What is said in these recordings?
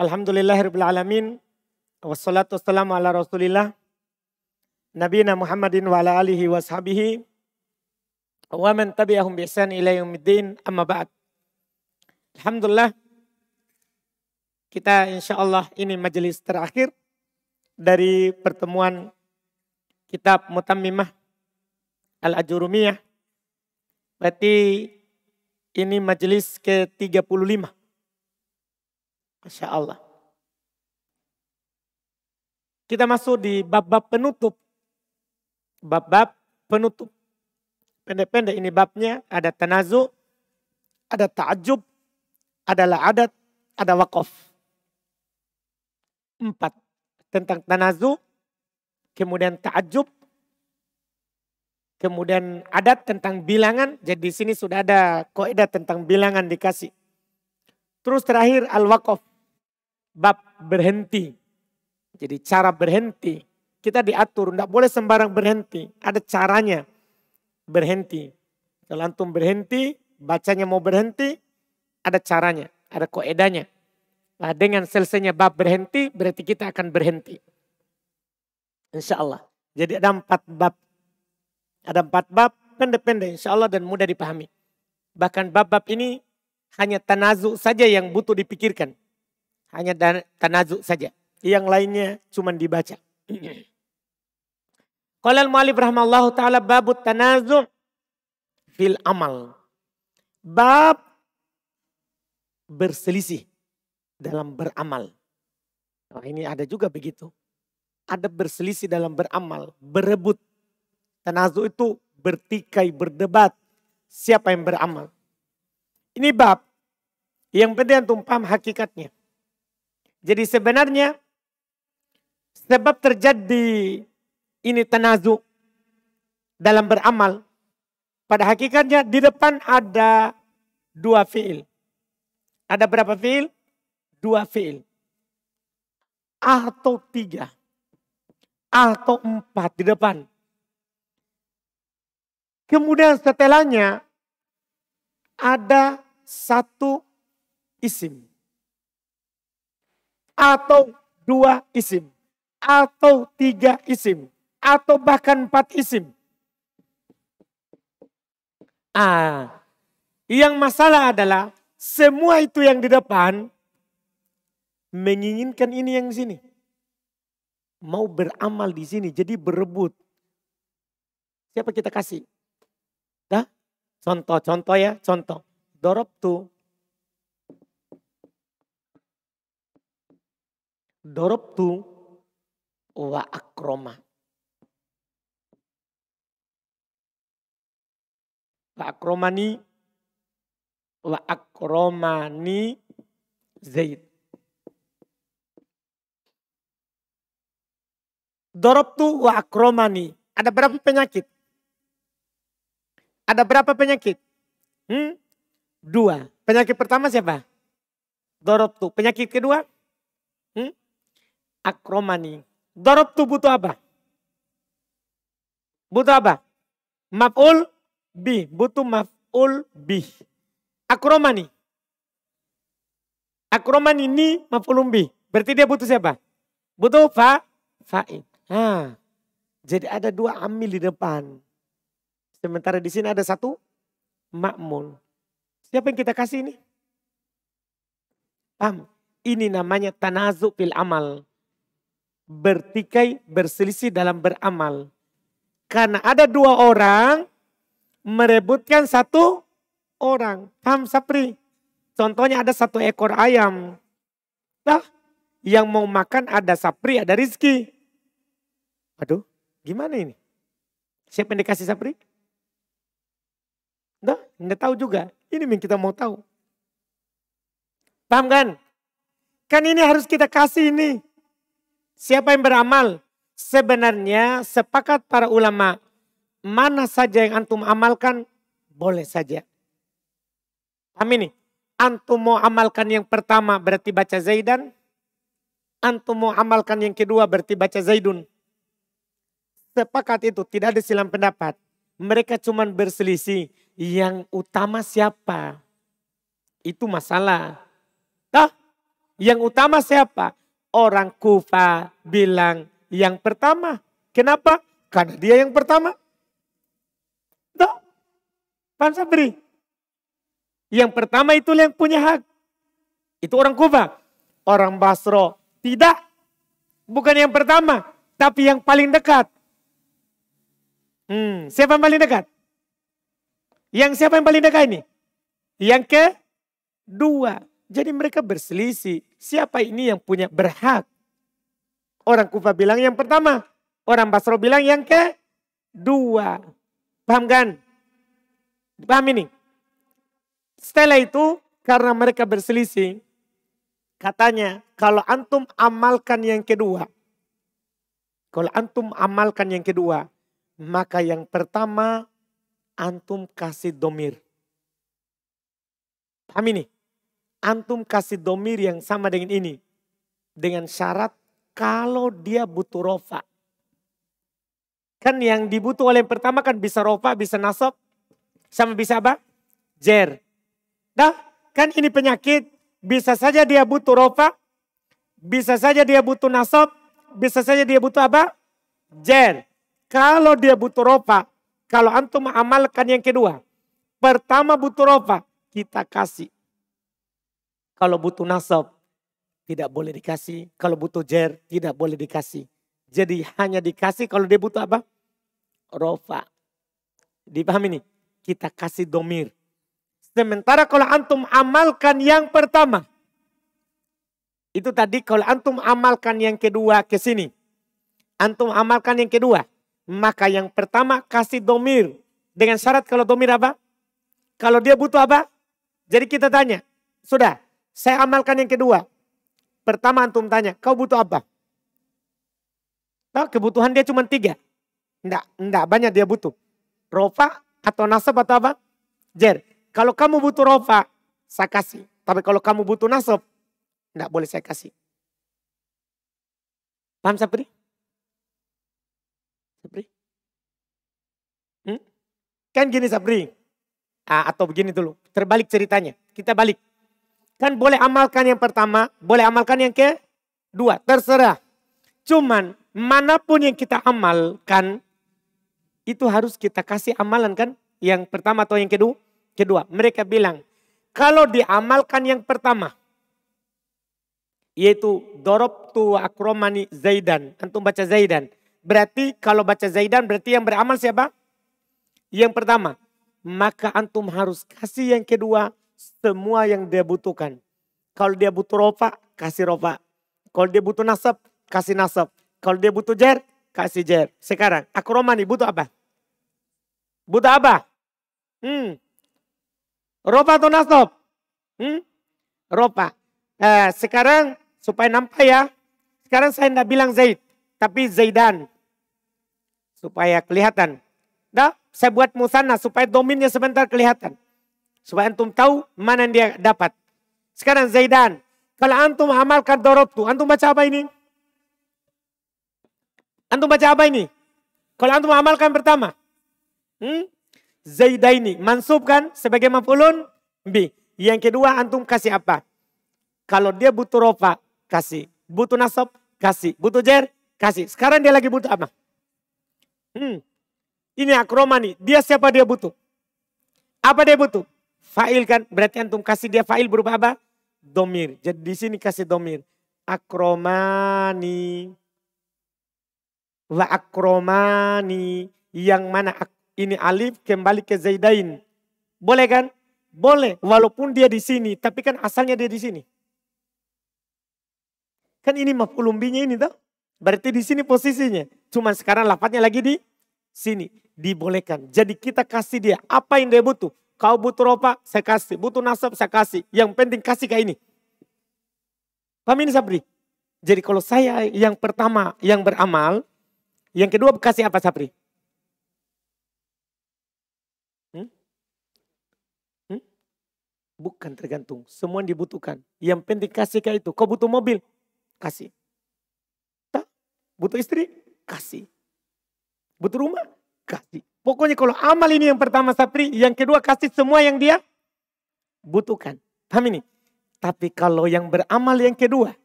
Alhamdulillahirrahmanirrahim. Wassalatu wassalamu ala rasulillah. Nabi Muhammadin wa ala alihi wa sahabihi. Wa man tabi'ahum bi ihsan ila amma ba'd. Alhamdulillah. Kita insya Allah ini majelis terakhir dari pertemuan kitab Mutammimah Al-Ajurumiyah. Berarti ini majelis ke-35 Masya Allah. Kita masuk di bab-bab penutup. Bab-bab penutup. Pendek-pendek ini babnya. Ada tanazu, ada ta'ajub, ada la'adat, ada wakof. Empat. Tentang tanazu, kemudian ta'ajub, kemudian adat tentang bilangan. Jadi di sini sudah ada kaidah tentang bilangan dikasih. Terus terakhir al wakof bab berhenti. Jadi cara berhenti. Kita diatur, tidak boleh sembarang berhenti. Ada caranya berhenti. Kalau antum berhenti, bacanya mau berhenti, ada caranya, ada koedanya. Nah, dengan selesainya bab berhenti, berarti kita akan berhenti. Insya Allah. Jadi ada empat bab. Ada empat bab, pendek-pendek insya Allah dan mudah dipahami. Bahkan bab-bab ini hanya tanazu saja yang butuh dipikirkan hanya tanazu saja. Yang lainnya cuma dibaca. Hmm. Qala al-mu'alif rahimallahu taala babut tanazu fil amal. Bab berselisih dalam beramal. Nah, ini ada juga begitu. Ada berselisih dalam beramal, berebut. Tanazu itu bertikai, berdebat. Siapa yang beramal? Ini bab yang penting untuk paham hakikatnya. Jadi sebenarnya sebab terjadi ini tenazu dalam beramal pada hakikatnya di depan ada dua fiil. Ada berapa fiil? Dua fiil. Atau tiga. Atau empat di depan. Kemudian setelahnya ada satu isim atau dua isim, atau tiga isim, atau bahkan empat isim. Ah, yang masalah adalah semua itu yang di depan menginginkan ini yang di sini. Mau beramal di sini, jadi berebut. Siapa kita kasih? Dah? Contoh, contoh ya, contoh. Dorob tuh Dorobtu wa akroma. Wa akromani wa akromani Zaid. Dorobtu wa akromani. Ada berapa penyakit? Ada berapa penyakit? Hmm? Dua. Penyakit pertama siapa? Dorobtu. Penyakit kedua? Hmm? akromani. Dorob tuh butuh apa? Butuh apa? Maf'ul bi. Butuh maf'ul bi. Akromani. Akromani ini maf'ul bi. Berarti dia butuh siapa? Butuh fa fa'il. Nah, jadi ada dua amil di depan. Sementara di sini ada satu makmul. Siapa yang kita kasih ini? Paham? Ini namanya tanazuk fil amal bertikai, berselisih dalam beramal. Karena ada dua orang merebutkan satu orang. Paham Sapri? Contohnya ada satu ekor ayam. Nah, yang mau makan ada Sapri, ada Rizki. Aduh, gimana ini? Siapa yang dikasih Sapri? Nah, nggak tahu juga. Ini yang kita mau tahu. Paham kan? Kan ini harus kita kasih ini. Siapa yang beramal? Sebenarnya sepakat para ulama, mana saja yang antum amalkan, boleh saja. Amin nih. Antum mau amalkan yang pertama berarti baca Zaidan. Antum mau amalkan yang kedua berarti baca Zaidun. Sepakat itu tidak ada silang pendapat. Mereka cuma berselisih yang utama siapa. Itu masalah. Tah? Yang utama siapa? Orang Kufa bilang yang pertama. Kenapa? Karena dia yang pertama. Tuh, Pansa beri. Yang pertama itu yang punya hak. Itu orang Kufa. Orang Basro. Tidak. Bukan yang pertama. Tapi yang paling dekat. Hmm, siapa yang paling dekat? Yang siapa yang paling dekat ini? Yang ke dua. Jadi mereka berselisih. Siapa ini yang punya berhak? Orang Kufa bilang yang pertama. Orang Basro bilang yang kedua. Paham kan? Paham ini? Setelah itu karena mereka berselisih. Katanya kalau antum amalkan yang kedua. Kalau antum amalkan yang kedua. Maka yang pertama antum kasih domir. Paham ini? antum kasih domir yang sama dengan ini. Dengan syarat kalau dia butuh rofa. Kan yang dibutuh oleh yang pertama kan bisa rofa, bisa nasab, sama bisa apa? Jer. Nah, kan ini penyakit. Bisa saja dia butuh rofa, bisa saja dia butuh nasab, bisa saja dia butuh apa? Jer. Kalau dia butuh rofa, kalau antum amalkan yang kedua. Pertama butuh rofa, kita kasih. Kalau butuh nasab, tidak boleh dikasih. Kalau butuh jer, tidak boleh dikasih. Jadi hanya dikasih kalau dia butuh apa? Rofa. Dipahami nih? Kita kasih domir. Sementara kalau antum amalkan yang pertama. Itu tadi kalau antum amalkan yang kedua ke sini. Antum amalkan yang kedua. Maka yang pertama kasih domir. Dengan syarat kalau domir apa? Kalau dia butuh apa? Jadi kita tanya. Sudah. Saya amalkan yang kedua. Pertama antum tanya, kau butuh apa? Tahu kebutuhan dia cuma tiga. Enggak, enggak banyak dia butuh. Rofa atau nasab atau apa? Jer, kalau kamu butuh rofa, saya kasih. Tapi kalau kamu butuh nasab, enggak boleh saya kasih. Paham saya Sabri? Hmm? Kan gini sabri? Ah, atau begini dulu, terbalik ceritanya. Kita balik. Kan boleh amalkan yang pertama, boleh amalkan yang ke dua, terserah. Cuman manapun yang kita amalkan, itu harus kita kasih amalan kan? Yang pertama atau yang kedua? Kedua, mereka bilang, kalau diamalkan yang pertama, yaitu dorob tu akromani zaidan. Antum baca zaidan. Berarti kalau baca zaidan berarti yang beramal siapa? Yang pertama. Maka antum harus kasih yang kedua semua yang dia butuhkan. Kalau dia butuh ropa, kasih ropa. Kalau dia butuh nasab, kasih nasab. Kalau dia butuh jer, kasih jer. Sekarang, aku Romani butuh apa? Butuh apa? Hmm. Ropa atau nasab? Hmm? Ropa. Eh, sekarang, supaya nampak ya. Sekarang saya tidak bilang Zaid, tapi Zaidan. Supaya kelihatan. Nah, saya buat musana supaya dominnya sebentar kelihatan. Supaya antum tahu mana yang dia dapat. Sekarang Zaidan, kalau antum amalkan dorobtu, antum baca apa ini? Antum baca apa ini? Kalau antum amalkan pertama, hmm? Zaidaini, mansub kan sebagai maf'ulun bi. Yang kedua antum kasih apa? Kalau dia butuh rofa, kasih. Butuh nasab, kasih. Butuh jer, kasih. Sekarang dia lagi butuh apa? Hmm. Ini akroma nih. Dia siapa dia butuh? Apa dia butuh? Fa'il kan berarti antum kasih dia fa'il berupa apa? Domir. Jadi di sini kasih domir. Akromani. Wa akromani. Yang mana ini alif kembali ke Zaidain. Boleh kan? Boleh. Walaupun dia di sini. Tapi kan asalnya dia di sini. Kan ini maf'ulum ini tuh. Berarti di sini posisinya. Cuman sekarang lapatnya lagi di sini. Dibolehkan. Jadi kita kasih dia apa yang dia butuh. Kau butuh ropa, saya kasih. Butuh nasab, saya kasih. Yang penting kasih ke ini. Paham ini Sabri? Jadi kalau saya yang pertama yang beramal, yang kedua kasih apa Sabri? Hmm? Hmm? Bukan tergantung, semua dibutuhkan. Yang penting kasih kayak itu. Kau butuh mobil, kasih. Tak? Butuh istri, kasih. Butuh rumah, kasih. Pokoknya kalau amal ini yang pertama Sapri, yang kedua kasih semua yang dia butuhkan. Paham ini? Tapi kalau yang beramal yang kedua,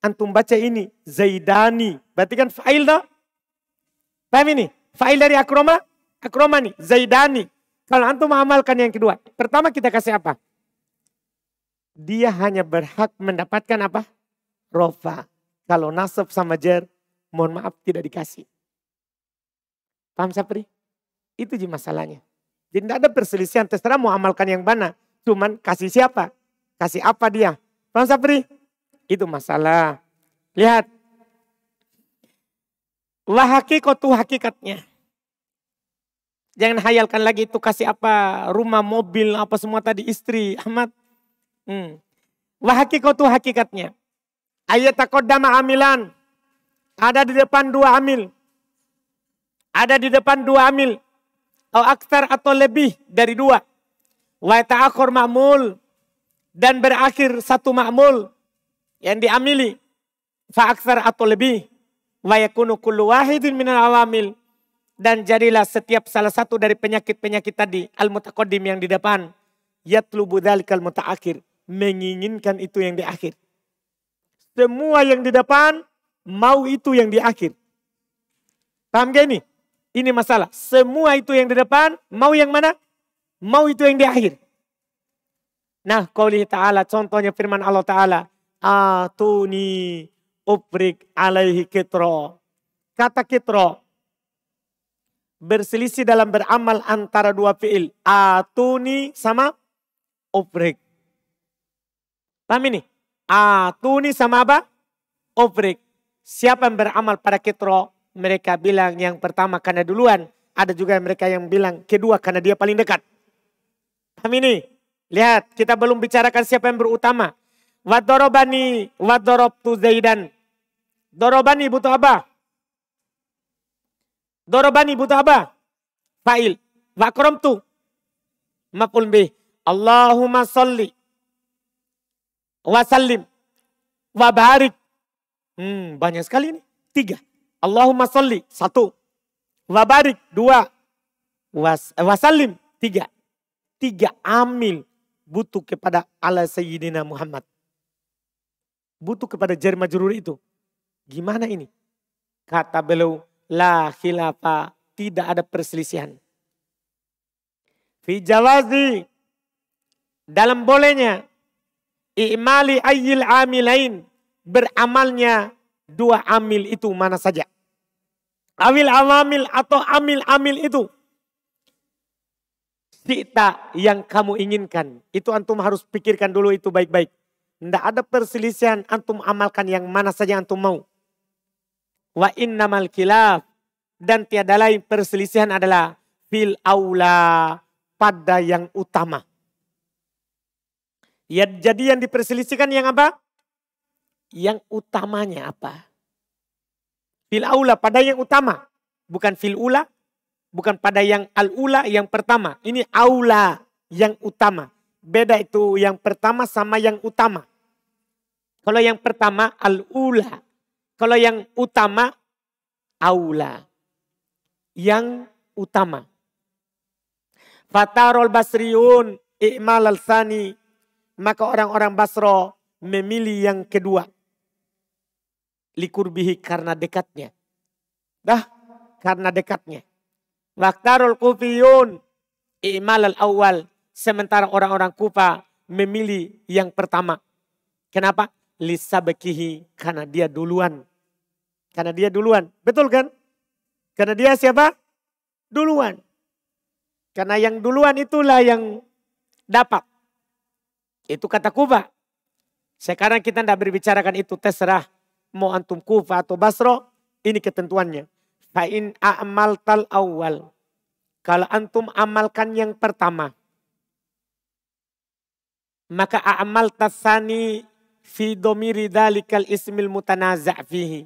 antum baca ini, Zaidani. Berarti kan fa'il dah. Paham ini? Fa'il dari akroma, akroma nih, Zaidani. Kalau antum mengamalkan yang kedua, pertama kita kasih apa? Dia hanya berhak mendapatkan apa? Rofa. Kalau nasab sama jer, mohon maaf tidak dikasih. Paham Sapri? Itu di masalahnya. Jadi tidak ada perselisihan. Terserah mau amalkan yang mana. Cuman kasih siapa? Kasih apa dia? Bang Sapri? Itu masalah. Lihat. kau tuh hakikatnya. Jangan hayalkan lagi itu kasih apa. Rumah, mobil, apa semua tadi istri. Ahmad. Hmm. kau tuh hakikatnya. Ayat takodama amilan. Ada di depan dua amil. Ada di depan dua amil atau aktar atau lebih dari dua. Wa ta'akhir ma'mul dan berakhir satu ma'mul yang diamili. Fa aktar atau lebih. Wa yakunu kullu wahidin minal awamil. Dan jadilah setiap salah satu dari penyakit-penyakit tadi. Al-mutaqaddim yang di depan. Yatlubu dhalikal muta'akhir. Menginginkan itu yang di akhir. Semua yang di depan mau itu yang di akhir. Paham gak ini? Ini masalah. Semua itu yang di depan, mau yang mana? Mau itu yang di akhir. Nah, qauli ta'ala, contohnya firman Allah ta'ala. Atuni uprik alaihi kitro. Kata kitro, berselisih dalam beramal antara dua fiil. Atuni sama uprik. Paham ini? Atuni sama apa? Uprik. Siapa yang beramal pada kitro? mereka bilang yang pertama karena duluan. Ada juga mereka yang bilang kedua karena dia paling dekat. Paham ini? Lihat, kita belum bicarakan siapa yang berutama. Wadorobani, wadorobtu Zaidan. Dorobani butuh apa? Dorobani butuh apa? Fa'il. Wa'kromtu. Makul bih. Allahumma salli. Wasallim, Wabarik. Hmm, banyak sekali ini. Tiga. Allahumma salli satu. Wabarik dua. Was, eh, wasallim tiga. Tiga amil butuh kepada ala Sayyidina Muhammad. Butuh kepada jar majrur itu. Gimana ini? Kata beliau, la khilafah, tidak ada perselisihan. Fijawazi, dalam bolehnya, i'mali ayyil amilain, beramalnya dua amil itu mana saja. Awil awamil atau amil-amil itu. Sikta yang kamu inginkan. Itu antum harus pikirkan dulu itu baik-baik. Tidak ada perselisihan antum amalkan yang mana saja antum mau. Wa innamal kilaf. Dan tiada lain perselisihan adalah fil aula pada yang utama. Ya, jadi yang diperselisihkan yang apa? Yang utamanya apa? Fil aula pada yang utama. Bukan fil ula, bukan pada yang al ula yang pertama. Ini aula yang utama. Beda itu yang pertama sama yang utama. Kalau yang pertama al ula. Kalau yang utama aula. Yang utama. fatarul basriun i'mal al-sani. Maka orang-orang Basro memilih yang kedua likurbihi karena dekatnya. Dah karena dekatnya. Waktarul kufiyun imal al awal. Sementara orang-orang kufa memilih yang pertama. Kenapa? Lisa bekihi karena dia duluan. Karena dia duluan. Betul kan? Karena dia siapa? Duluan. Karena yang duluan itulah yang dapat. Itu kata kuba. Sekarang kita tidak berbicarakan itu terserah mau antum Kufa atau Basro, ini ketentuannya. Fa'in a'mal tal awal. Kalau antum amalkan yang pertama, maka a'mal tasani fi domiri dalikal ismil mutanaza' fihi.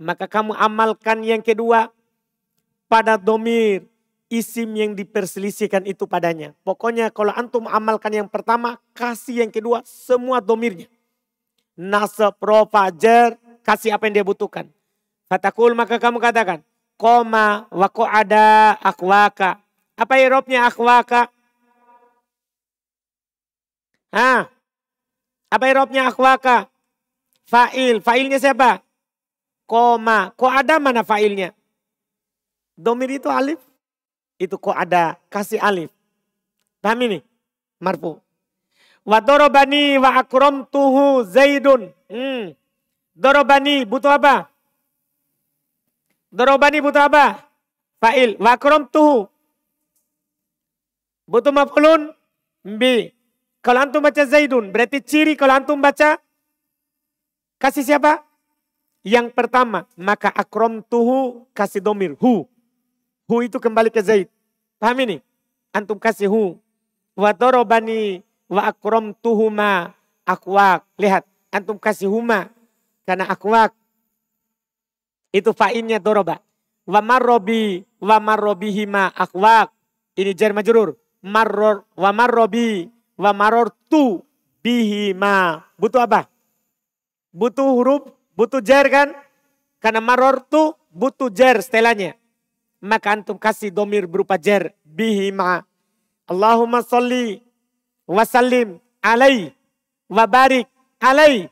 Maka kamu amalkan yang kedua pada domir isim yang diperselisihkan itu padanya. Pokoknya kalau antum amalkan yang pertama, kasih yang kedua semua domirnya. Nasab, rofa, jer, kasih apa yang dia butuhkan. Fatakul maka kamu katakan, koma wako ada akwaka. Apa irobnya ya akwaka? Ah, apa irobnya ya akwaka? Fa'il, fa'ilnya siapa? Koma, ko ada mana fa'ilnya? Domir itu alif, itu ko ada kasih alif. Paham ini? Marfu. Wadorobani wa akrom tuhu zaidun. Hmm. Dorobani butuh apa? Dorobani butuh apa? Fa'il. Wakrom tuhu. Butuh mafulun? Bi. Kalau antum baca Zaidun, berarti ciri kalau antum baca kasih siapa? Yang pertama, maka akrom tuhu kasih domir. Hu. Hu itu kembali ke Zaid. Paham ini? Antum kasih hu. Wa dorobani wa akrom tuhuma akwak. Lihat, antum kasih huma karena akwak itu fa'innya doroba. Wa marrobi wa marrobihima akwak. Ini jar majrur. Marror wa marrobi wa marortu bihima. Butuh apa? Butuh huruf, butuh jar kan? Karena tu butuh jar setelahnya. Maka antum kasih domir berupa jar bihima. Allahumma salli wa sallim alai wa barik alai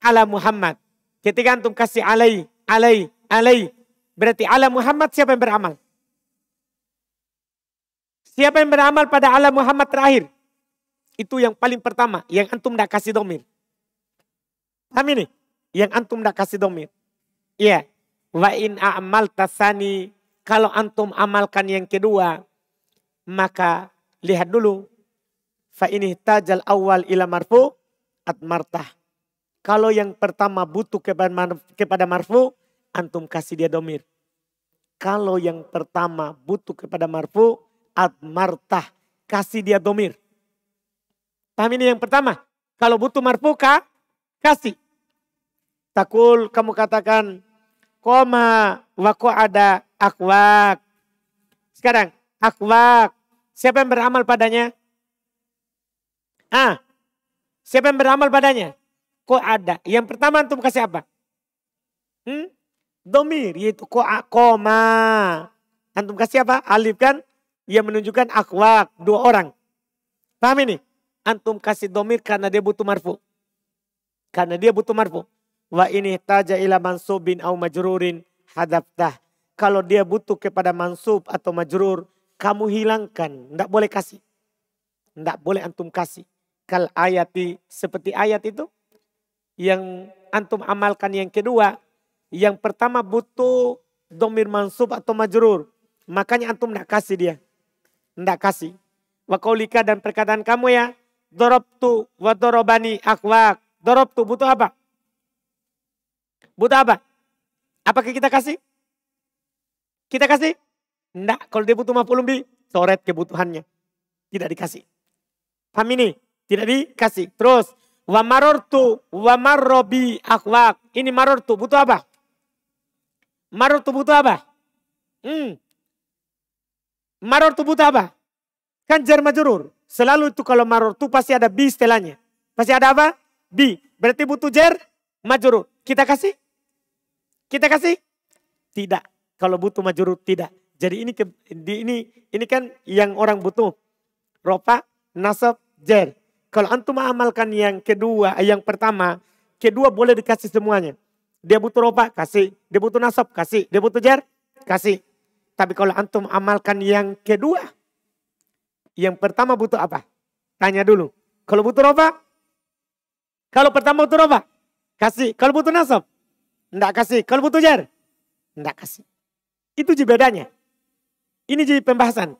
ala Muhammad. Ketika antum kasih alai, alai, alai. Berarti ala Muhammad siapa yang beramal? Siapa yang beramal pada ala Muhammad terakhir? Itu yang paling pertama, yang antum tidak kasih domir. Kami ini? Yang antum tidak kasih domir. Iya. Wa in a'mal tasani. Kalau antum amalkan yang kedua, maka lihat dulu. Fa ini tajal awal ila marfu at martah kalau yang pertama butuh kepada, marfu, antum kasih dia domir. Kalau yang pertama butuh kepada marfu, admartah, kasih dia domir. Paham ini yang pertama? Kalau butuh marfu, ka, kasih. Takul kamu katakan, koma wako ada akwak. Sekarang, akwak. Siapa yang beramal padanya? Ah, siapa yang beramal padanya? kok ada. Yang pertama antum kasih apa? Hmm? Domir yaitu ko koma. Antum kasih apa? Alif kan? Yang menunjukkan akwak dua orang. Paham ini? Antum kasih domir karena dia butuh marfu. Karena dia butuh marfu. Wa ini taja ila mansubin au majrurin hadaftah. Kalau dia butuh kepada mansub atau majrur, kamu hilangkan. Tidak boleh kasih. Tidak boleh antum kasih. Kal ayati, seperti ayat itu, yang antum amalkan yang kedua. Yang pertama butuh domir mansub atau majurur, Makanya antum tidak kasih dia. Tidak kasih. Wakaulika dan perkataan kamu ya. Dorobtu wa dorobani dorob Dorobtu butuh apa? Butuh apa? Apakah kita kasih? Kita kasih? Tidak. Kalau dia butuh mafulum bi, soret kebutuhannya. Tidak dikasih. Paham ini? Tidak dikasih. Terus, Wa marortu wa marrobi akwak. Ini marortu butuh apa? Marortu butuh apa? Hmm. Marortu butuh apa? Kan jar majurur. Selalu itu kalau marortu pasti ada bi setelahnya. Pasti ada apa? Bi. Berarti butuh jer majurur. Kita kasih? Kita kasih? Tidak. Kalau butuh majurur tidak. Jadi ini ini ini kan yang orang butuh. Ropa, nasab, jer. Kalau antum amalkan yang kedua, eh, yang pertama, kedua boleh dikasih semuanya. Dia butuh roba, kasih. Dia butuh nasab, kasih. Dia butuh jar, kasih. Tapi kalau antum amalkan yang kedua, yang pertama butuh apa? Tanya dulu. Kalau butuh roba, kalau pertama butuh roba, kasih. Kalau butuh nasab, enggak kasih. Kalau butuh jar, enggak kasih. Itu jadi bedanya. Ini jadi pembahasan.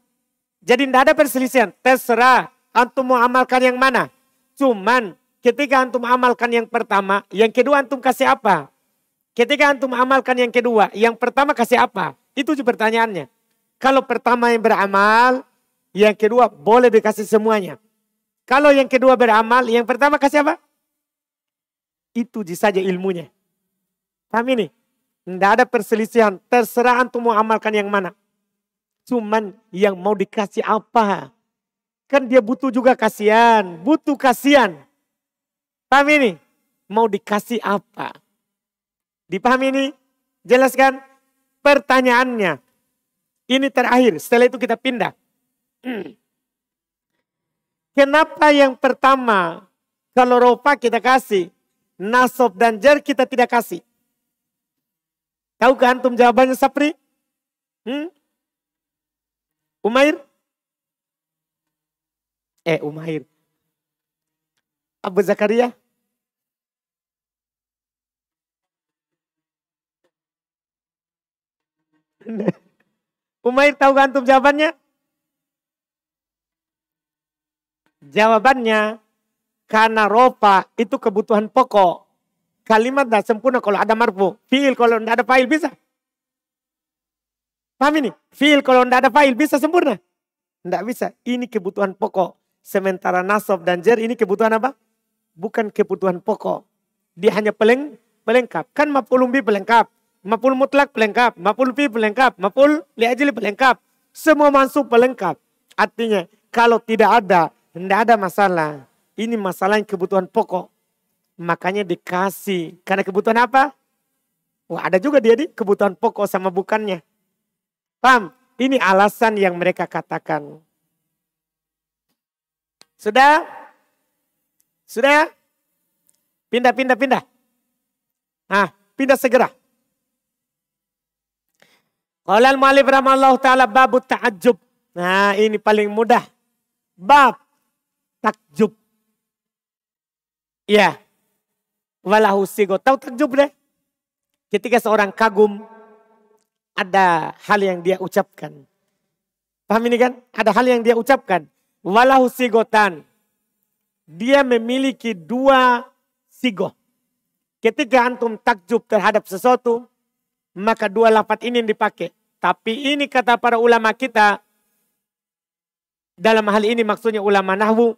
Jadi enggak ada perselisihan. Terserah antum mau amalkan yang mana? Cuman ketika antum amalkan yang pertama, yang kedua antum kasih apa? Ketika antum amalkan yang kedua, yang pertama kasih apa? Itu pertanyaannya. Kalau pertama yang beramal, yang kedua boleh dikasih semuanya. Kalau yang kedua beramal, yang pertama kasih apa? Itu saja ilmunya. Paham ini? Tidak ada perselisihan. Terserah antum mau amalkan yang mana. Cuman yang mau dikasih apa. Kan dia butuh juga kasihan, butuh kasihan. Paham ini? Mau dikasih apa? Dipahami ini? Jelaskan pertanyaannya. Ini terakhir, setelah itu kita pindah. Kenapa yang pertama kalau ropa kita kasih, nasob dan Jer kita tidak kasih? Tahu kan antum jawabannya Sapri? Hmm? Umair? Eh, Umair. Abu Zakaria. Umair tahu gantung antum jawabannya? Jawabannya, karena ropa itu kebutuhan pokok. Kalimat dah sempurna kalau ada marfu. Fiil kalau tidak ada fail bisa. Paham ini? Fiil kalau tidak ada fail bisa sempurna. Tidak bisa. Ini kebutuhan pokok. Sementara nasab dan jer ini kebutuhan apa? Bukan kebutuhan pokok. Dia hanya peleng, pelengkap. Kan maf'ulun bi pelengkap. Maf'ul mutlak pelengkap. Maf'ul bi pelengkap. Maf'ul liajili pelengkap. Semua masuk pelengkap. Artinya kalau tidak ada, tidak ada masalah. Ini masalah yang kebutuhan pokok. Makanya dikasih. Karena kebutuhan apa? Wah ada juga dia di kebutuhan pokok sama bukannya. Paham? Ini alasan yang mereka katakan. Sudah? Sudah? Pindah, pindah, pindah. Nah, pindah segera. Qala al malik rahimallahu taala babu ta'ajjub. Nah, ini paling mudah. Bab takjub. Iya. Walahu sigo. Tahu takjub deh? Ketika seorang kagum ada hal yang dia ucapkan. Paham ini kan? Ada hal yang dia ucapkan. Walahu sigotan. Dia memiliki dua sigo. Ketika antum takjub terhadap sesuatu, maka dua lafat ini yang dipakai. Tapi ini kata para ulama kita, dalam hal ini maksudnya ulama nahwu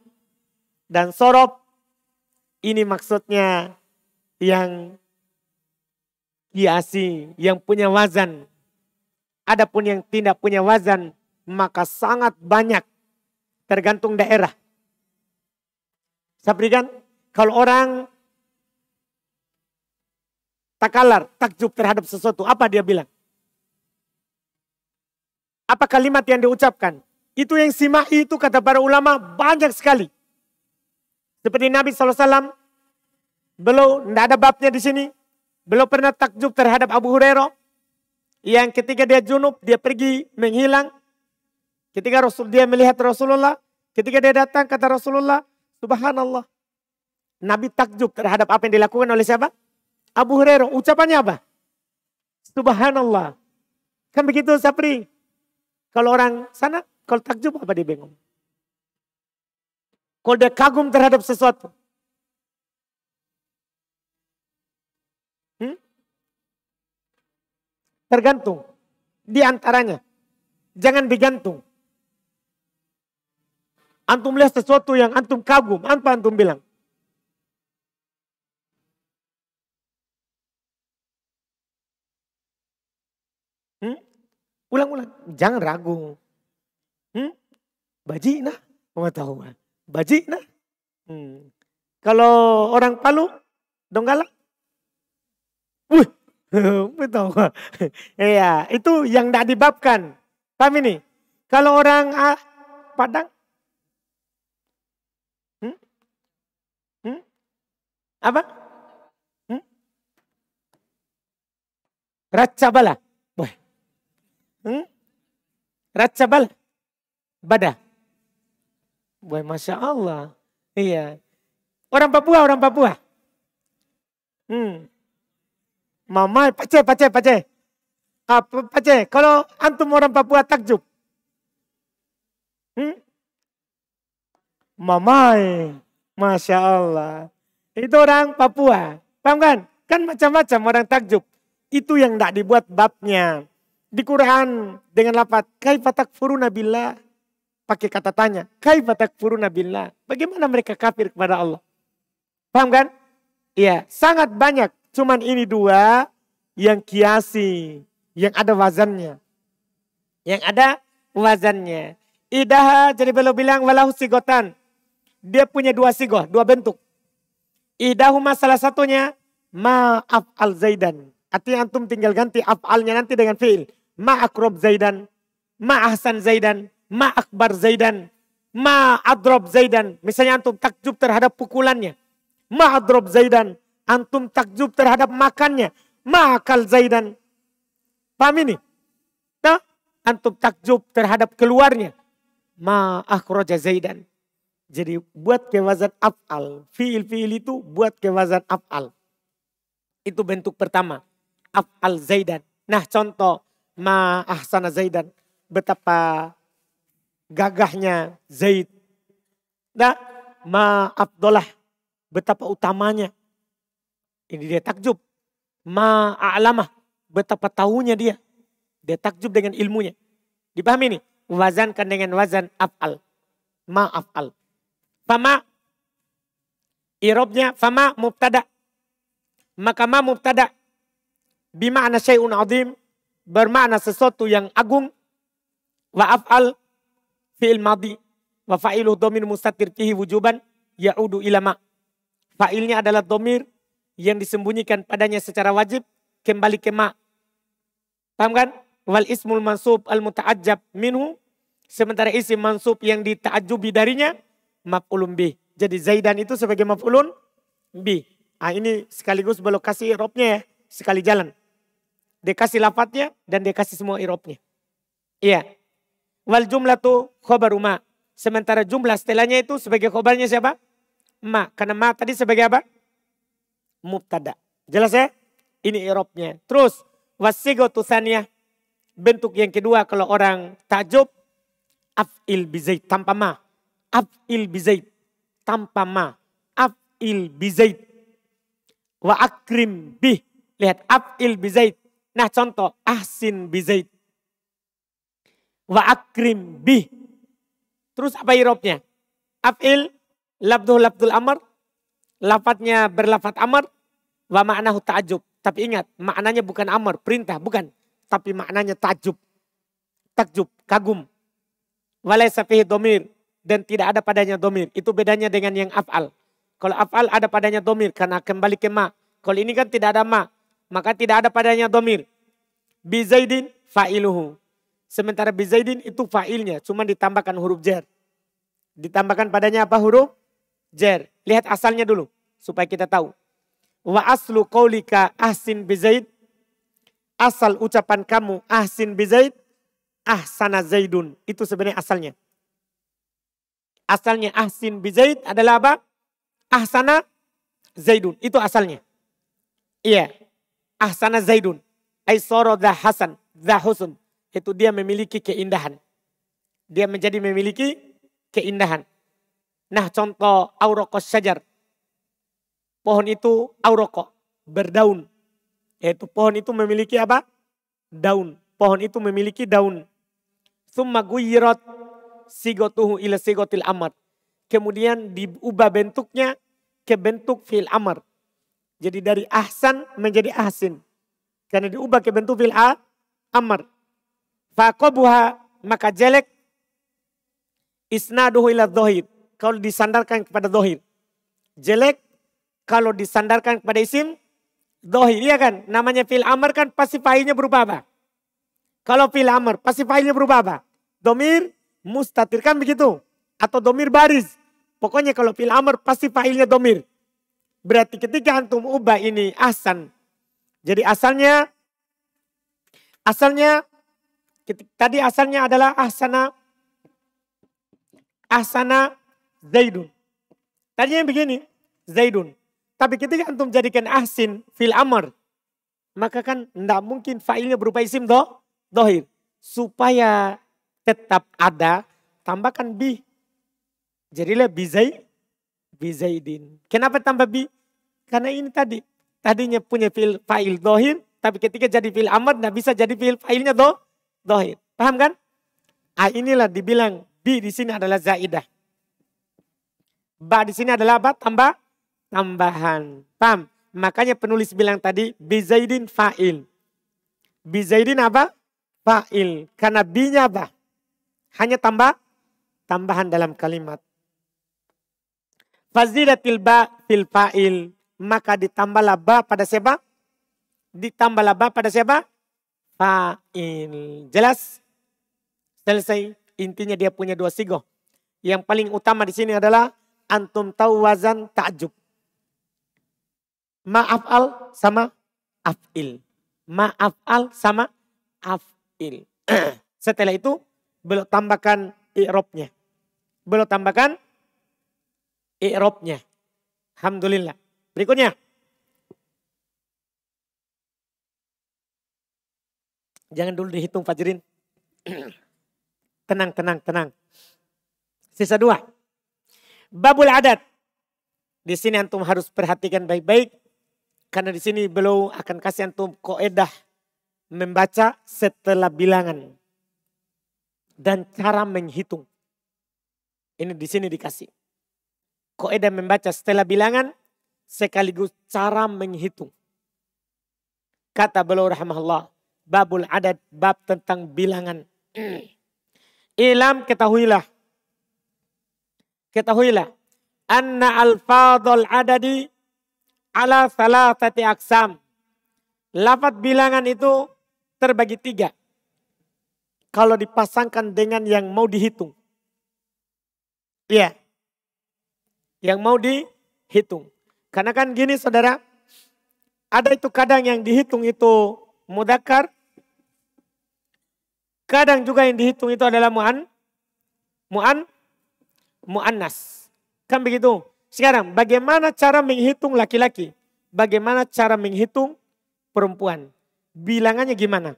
dan sorob. Ini maksudnya yang hiasi, yang punya wazan. Adapun yang tidak punya wazan, maka sangat banyak tergantung daerah. Saya berikan kalau orang takalar, takjub terhadap sesuatu, apa dia bilang? Apa kalimat yang diucapkan? Itu yang simak itu kata para ulama banyak sekali. Seperti Nabi SAW, belum tidak ada babnya di sini, belum pernah takjub terhadap Abu Hurairah. Yang ketika dia junub, dia pergi menghilang, Ketika Rasul dia melihat Rasulullah, ketika dia datang kata Rasulullah, subhanallah. Nabi takjub terhadap apa yang dilakukan oleh siapa? Abu Hurairah. Ucapannya apa? Subhanallah. Kan begitu Sapri. Kalau orang sana, kalau takjub apa dia bingung? Kalau dia kagum terhadap sesuatu. Hmm? Tergantung. Di antaranya. Jangan digantung. Antum lihat sesuatu yang antum kagum, apa antum bilang? ulang hmm? Ulang-ulang, jangan ragu. Hmm? Bajina, pengetahuan. Bajina. Hmm. Kalau orang Palu, Donggala, Wih, betul. Iya, itu yang tidak dibabkan. Paham ini? Kalau orang ah, Padang, Apa? Hmm? bala. Boy. Hmm? bala. Bada. Boy, Masya Allah. Iya. Orang Papua, orang Papua. Hmm. Mama, pace, pace, pace. Apa, pace, kalau antum orang Papua takjub. Hmm? Mamai, eh. Masya Allah. Itu orang Papua. Paham kan? Kan macam-macam orang takjub. Itu yang tidak dibuat babnya. Di Quran dengan lapat. Kaifatak furu nabilah. Pakai kata tanya. Kai Kaifatak furu nabilah. Bagaimana mereka kafir kepada Allah? Paham kan? Iya, sangat banyak. Cuman ini dua yang kiasi, yang ada wazannya. Yang ada wazannya. Idaha jadi beliau bilang walau sigotan. Dia punya dua sigoh, dua bentuk. Idahuma salah satunya maaf al zaidan. Artinya antum tinggal ganti af'alnya nanti dengan fi'il. Ma akrob zaidan, ma ahsan zaidan, ma akbar zaidan, ma adrob zaidan. Misalnya antum takjub terhadap pukulannya. Ma adrob zaidan, antum takjub terhadap makannya. Ma akal zaidan. Paham ini? Nah, antum takjub terhadap keluarnya. Ma zaidan jadi buat kewazan af'al. Fi'il-fi'il itu buat kewazan af'al. Itu bentuk pertama. Af'al Zaidan. Nah contoh ma ahsana Zaidan. Betapa gagahnya Zaid. Nah ma abdullah. Betapa utamanya. Ini dia takjub. Ma a'lamah. Betapa tahunya dia. Dia takjub dengan ilmunya. Dipahami ini? Wazankan dengan wazan af'al. Ma af'al. Fama irobnya fama mubtada. Maka ma mubtada bima'na syai'un azim bermakna sesuatu yang agung wa af'al fi'il madhi wa fa'ilu domir mustatir fihi wujuban ya'udu ilama. Fa'ilnya adalah domir yang disembunyikan padanya secara wajib kembali ke ma. Paham kan? Wal ismul mansub al mutaajab minhu. Sementara isim mansub yang ditaajubi darinya maf'ulun bi. Jadi Zaidan itu sebagai maf'ulun bi. Ah ini sekaligus belok kasih irobnya ya. Sekali jalan. Dia kasih lafadznya dan dia kasih semua irobnya. Iya. Wal jumlah tuh khobar ma. Sementara jumlah setelahnya itu sebagai khobarnya siapa? Ma. Karena ma tadi sebagai apa? Mubtada. Jelas ya? Ini irobnya. Terus. Wasigo tusaniyah. Bentuk yang kedua kalau orang takjub. Af'il bizei tanpa ma af'il bizaid tanpa ma af'il bizaid wa akrim bih lihat af'il bizaid nah contoh ahsin bizaid wa akrim bih terus apa irobnya af'il labduh labdul amr lafadznya berlafat amr wa ma'nahu ta'jub tapi ingat maknanya bukan amr perintah bukan tapi maknanya takjub takjub kagum walaysa fihi domir dan tidak ada padanya domir. Itu bedanya dengan yang af'al. Kalau af'al ada padanya domir karena kembali ke ma. Kalau ini kan tidak ada ma. Maka tidak ada padanya domir. Bizaidin fa'iluhu. Sementara bizaidin itu fa'ilnya. Cuma ditambahkan huruf jer. Ditambahkan padanya apa huruf? Jer. Lihat asalnya dulu. Supaya kita tahu. Wa aslu kaulika ahsin bizaid. Asal ucapan kamu ahsin bizaid. Ahsana zaidun. Itu sebenarnya asalnya. Asalnya Ahsin bizaid Zaid adalah apa? Ahsana Zaidun. Itu asalnya. Iya. Ahsana Zaidun. Aisoro dah Hasan. Dah Husun. Itu dia memiliki keindahan. Dia menjadi memiliki keindahan. Nah contoh auroko syajar. Pohon itu auroko. Berdaun. Yaitu pohon itu memiliki apa? Daun. Pohon itu memiliki daun. Summa guyirot sigotuhu ila sigotil amar. Kemudian diubah bentuknya ke bentuk fil amar. Jadi dari ahsan menjadi ahsin. Karena diubah ke bentuk fil a, amar. Fakobuha maka jelek isnaduhu ila dohir. Kalau disandarkan kepada dohir. Jelek kalau disandarkan kepada isim dohir. Iya kan? Namanya fil amar kan pasti failnya berubah apa? Kalau fil amar pasti failnya berubah apa? Domir Mustatir kan begitu. Atau domir baris. Pokoknya kalau fil amr pasti failnya domir. Berarti ketika antum ubah ini asan. Jadi asalnya asalnya tadi asalnya adalah asana asana zaidun. Tadinya begini zaidun. Tapi ketika antum jadikan asin fil amr maka kan tidak mungkin failnya berupa isim do, dohir. Supaya tetap ada, tambahkan bi. Jadilah bizai, bizaidin. Kenapa tambah bi? Karena ini tadi. Tadinya punya fil fa'il dohir, tapi ketika jadi fil amr, nah bisa jadi fil fa'ilnya do, dohir. Paham kan? Ah inilah dibilang bi di sini adalah zaidah. Ba di sini adalah apa? Tambah, tambahan. Paham? Makanya penulis bilang tadi bizaidin fa'il. Bizaidin apa? Fa'il. Karena binya nya apa? Hanya tambah tambahan dalam kalimat. Fazilatil ba fil fa'il. Maka ditambahlah ba pada siapa? Ditambahlah ba pada siapa? Fa'il. Jelas? Selesai. Intinya dia punya dua sigoh. Yang paling utama di sini adalah antum tahu wazan takjub. al sama af'il. al sama af'il. Setelah itu belum tambahkan i'robnya. Belum tambahkan i'robnya. Alhamdulillah. Berikutnya. Jangan dulu dihitung Fajrin. tenang, tenang, tenang. Sisa dua. Babul adat. Di sini antum harus perhatikan baik-baik. Karena di sini belum akan kasih antum koedah membaca setelah bilangan dan cara menghitung. Ini di sini dikasih. Koedah membaca setelah bilangan sekaligus cara menghitung. Kata beliau rahimahullah, babul adat, bab tentang bilangan. Ilam ketahuilah. Ketahuilah. Anna al fadol adadi ala salatati aksam. Lafat bilangan itu terbagi tiga kalau dipasangkan dengan yang mau dihitung. Iya. Yang mau dihitung. Karena kan gini saudara, ada itu kadang yang dihitung itu mudakar, kadang juga yang dihitung itu adalah mu'an, mu'an, mu'annas. Kan begitu. Sekarang bagaimana cara menghitung laki-laki? Bagaimana cara menghitung perempuan? Bilangannya gimana?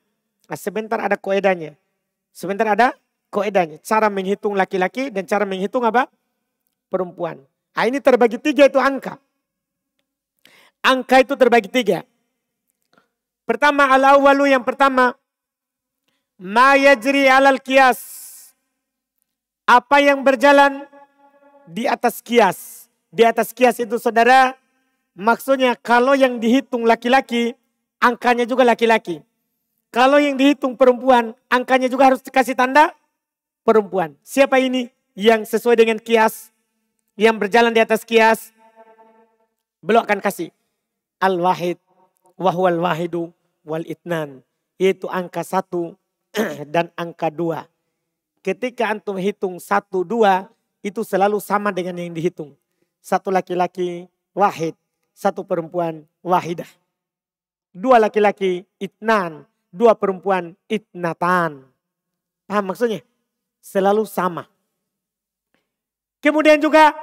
Nah, sebentar ada koedanya. Sebentar ada koedanya. Cara menghitung laki-laki dan cara menghitung apa? Perempuan. Nah, ini terbagi tiga itu angka. Angka itu terbagi tiga. Pertama al awalu yang pertama. Ma yajri alal kias. Apa yang berjalan di atas kias. Di atas kias itu saudara. Maksudnya kalau yang dihitung laki-laki. Angkanya juga laki-laki. Kalau yang dihitung perempuan, angkanya juga harus dikasih tanda perempuan. Siapa ini yang sesuai dengan kias, yang berjalan di atas kias? Belum akan kasih. Al-Wahid, wahwal wahidu, wal itnan. Yaitu angka satu dan angka dua. Ketika antum hitung satu dua, itu selalu sama dengan yang dihitung. Satu laki-laki wahid, satu perempuan wahidah. Dua laki-laki itnan, dua perempuan itnatan. Paham maksudnya? Selalu sama. Kemudian juga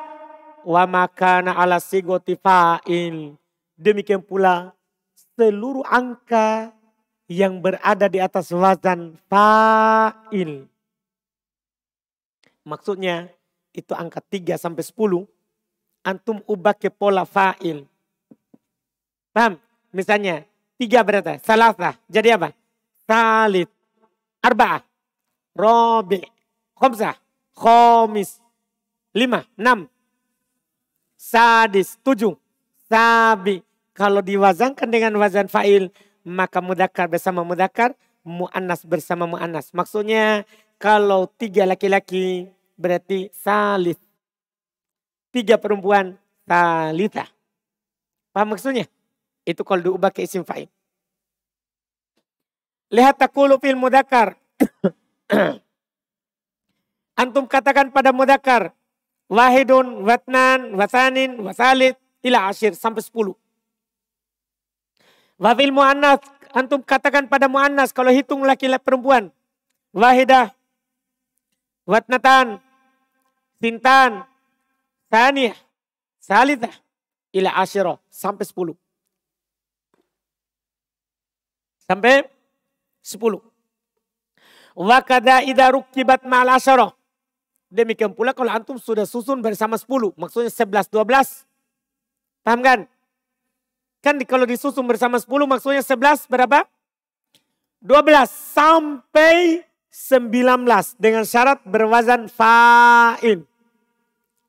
wa makana ala sigoti fa'il. Demikian pula seluruh angka yang berada di atas wazan fa'il. Maksudnya itu angka 3 sampai 10. Antum ubah ke pola fa'il. Paham? Misalnya Tiga berarti. Salasa. Jadi apa? Salit. Arba'ah. Robi. Khomsah. Khomis. Lima. Enam. Sadis. Tujuh. Sabi. Kalau diwazankan dengan wazan fa'il. Maka mudakar bersama mudakar. mu'anas bersama mu'anas. Maksudnya kalau tiga laki-laki berarti salit. Tiga perempuan salita. Paham maksudnya? Itu kalau diubah ke isim fa'il. Lihat takulu fil mudakar. Antum katakan pada mudakar. Wahidun, watnan, wasanin, wasalit, ila asyir Sampai sepuluh. Wafil mu'annas. Antum katakan pada mu'annas. Kalau hitung laki laki perempuan. Wahidah. Watnatan. Sintan. Tanih. Salitah. Ila asyirah. Sampai sepuluh sampai 10. Wa kada idza rukibat ma'al ma'alasyarah. Demikian pula kalau antum sudah susun bersama 10. Maksudnya 11, 12. Paham kan? Kan kalau disusun bersama 10 maksudnya 11 berapa? 12 sampai 19 dengan syarat berwazan fa'il.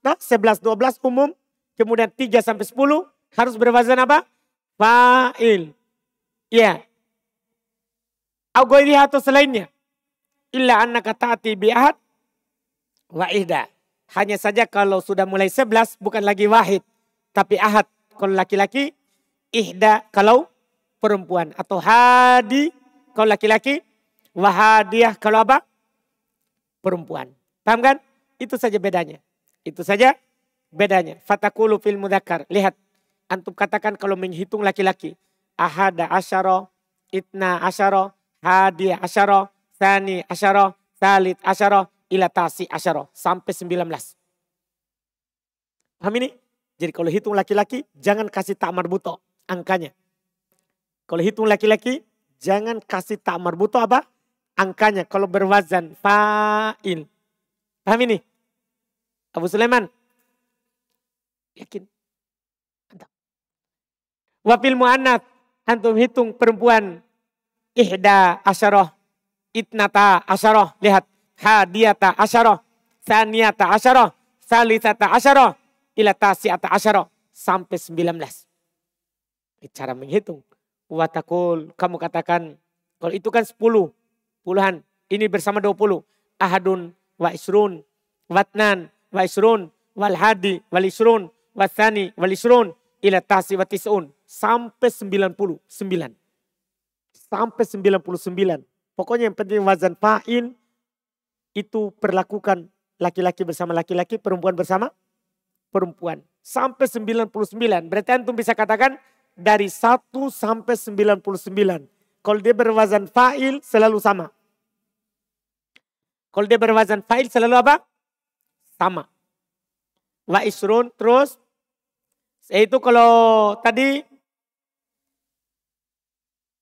Nah, 11 12 umum, kemudian 3 sampai 10 harus berwazan apa? Fa'il. Ya, yeah. Au ghairiha atau selainnya. Illa anak ta'ati bi'ahad wa ihda. Hanya saja kalau sudah mulai sebelas bukan lagi wahid. Tapi ahad kalau laki-laki. Ihda kalau perempuan. Atau hadi kalau laki-laki. Wahadiah kalau apa? Perempuan. Paham kan? Itu saja bedanya. Itu saja bedanya. Fatakulu fil mudakar. Lihat. Antum katakan kalau menghitung laki-laki. Ahada asyara. Itna asyara hadi asyara, sani asyara, salit asyara, ila tasi asyara. Sampai 19. Paham ini? Jadi kalau hitung laki-laki, jangan kasih tak marbuto angkanya. Kalau hitung laki-laki, jangan kasih tak marbuto apa? Angkanya. Kalau berwazan, fa'il. Paham ini? Abu Sulaiman. Yakin? Wapil Wafil mu'anat. Antum hitung perempuan Ihda asyarah. Itnata asyarah. Lihat. Hadiata asyarah. Saniyata asyarah. Salisata asyarah. ilatasiata tasiata asyarah. Sampai 19. Cara menghitung. Watakul. Kamu katakan. Kalau itu kan 10. Puluhan. Ini bersama 20. Ahadun wa isrun. Watnan wa isrun. Wal hadi wal isrun. thani, wal isrun. ilatasi wa tis'un. Sampai 99 sampai 99. Pokoknya yang penting wazan fa'il itu perlakukan laki-laki bersama laki-laki, perempuan bersama perempuan. Sampai 99. Berarti antum bisa katakan dari 1 sampai 99. Kalau dia berwazan fa'il selalu sama. Kalau dia berwazan fa'il selalu apa? Sama. Wa isrun terus. Itu kalau tadi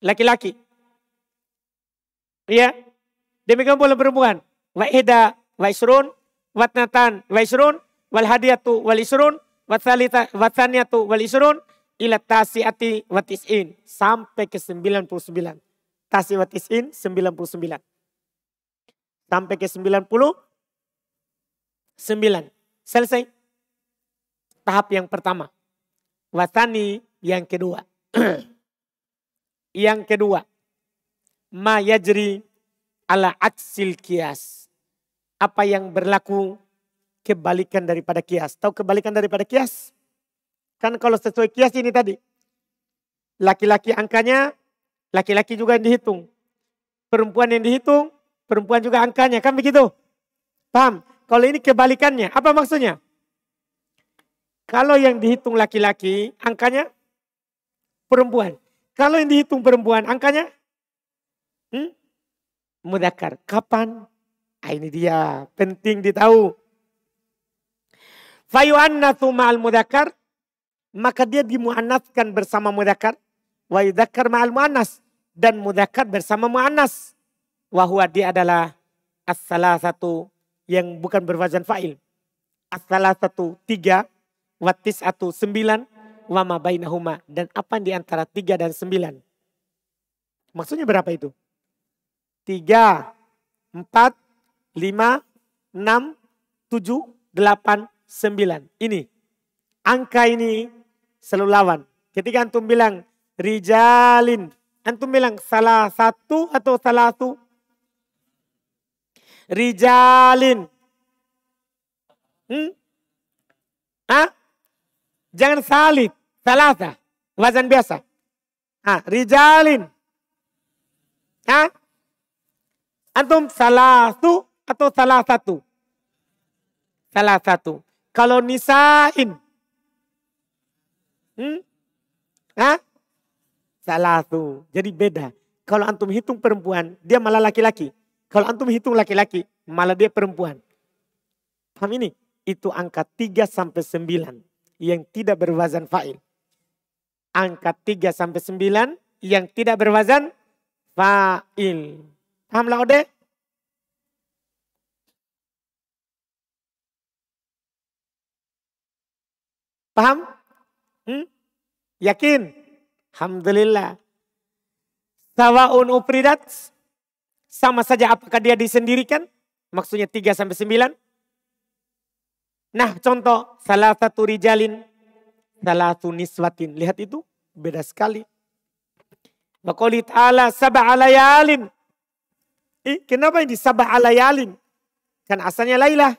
laki-laki. Ya. Demikian pula perempuan. Wa ida wa isrun wa tnatan wa isrun wal hadiyatu wal isrun wa thalitha wa thaniyatu wal isrun ila tasiati wa tis'in sampai ke 99. Tasi wa tis'in 99. Sampai ke 90 9. Selesai. Tahap yang pertama. Watani yang kedua. Yang kedua, ma yajri ala aksil kias. Apa yang berlaku kebalikan daripada kias. Tahu kebalikan daripada kias? Kan kalau sesuai kias ini tadi. Laki-laki angkanya, laki-laki juga yang dihitung. Perempuan yang dihitung, perempuan juga angkanya. Kan begitu? Paham? Kalau ini kebalikannya, apa maksudnya? Kalau yang dihitung laki-laki, angkanya perempuan. Kalau yang dihitung perempuan, angkanya? Hmm? Mudakar. Kapan? Ah, ini dia, penting ditahu. Fayu'annathu ma'al mudakar. Maka dia dimuannaskan bersama mudakar. Wa yudakar ma'al mu'annas. Dan mudakar bersama muannas. Wahuwa dia adalah as-salah satu yang bukan berwajan fa'il. As-salah satu tiga. Watis atau sembilan wama bainahuma dan apa di antara tiga dan sembilan. Maksudnya berapa itu? Tiga, empat, lima, enam, tujuh, delapan, sembilan. Ini angka ini selalu lawan. Ketika antum bilang rijalin, antum bilang salah satu atau salah satu? Rijalin. Hmm? Hah? Jangan salib. Salata. Wazan biasa. Ah, rijalin. Ah, Antum salah satu atau salah satu? Salah satu. Kalau nisain. Hmm? ah, Salah satu. Jadi beda. Kalau antum hitung perempuan, dia malah laki-laki. Kalau antum hitung laki-laki, malah dia perempuan. Paham ini? Itu angka 3 sampai 9 yang tidak berwazan fa'il. Angka 3 sampai 9 yang tidak berwazan fa'il. lah Ode? Paham? Hmm? Yakin? Alhamdulillah. Sawaun upridat. Sama saja apakah dia disendirikan? Maksudnya 3 sampai 9. Nah contoh salah satu rijalin, salah satu niswatin. Lihat itu beda sekali. Wakoli ta'ala sabah alayalin. Eh, kenapa ini sabah alayalin? Kan asalnya Lailah.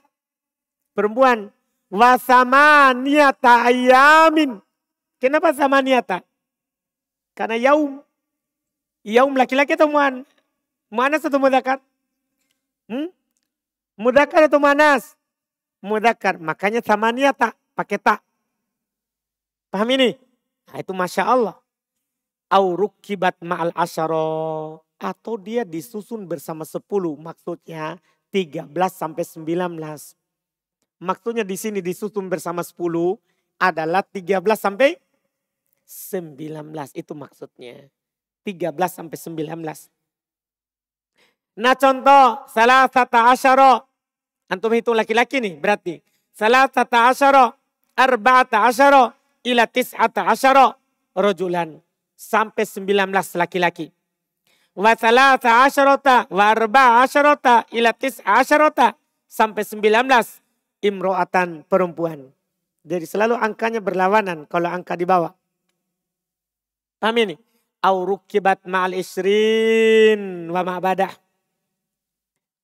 Perempuan. Wasamaniyata ayamin. Kenapa samaniyata? Karena yaum. Yaum laki-laki atau muan? Muanas atau mudakat? Hmm? Mudakat atau manas? mudakar. Makanya sama tak pakai tak. Paham ini? Nah, itu masya Allah. Aurukibat ma'al asyara. Atau dia disusun bersama sepuluh Maksudnya 13 sampai 19. Maksudnya di sini disusun bersama sepuluh adalah 13 sampai 19. Itu maksudnya. 13 sampai 19. Nah contoh salah sata asyara Antum hitung laki-laki nih berarti. Salatata asyara, arba'ata asyara, ila tis'ata asyara, rojulan. Sampai 19 laki-laki. Wa salata asyarata, wa arba asyarata, ila tis'a asyarata. Sampai 19 imro'atan perempuan. Jadi selalu angkanya berlawanan kalau angka di bawah. Paham ini? Aurukibat ma'al isrin wa ma'badah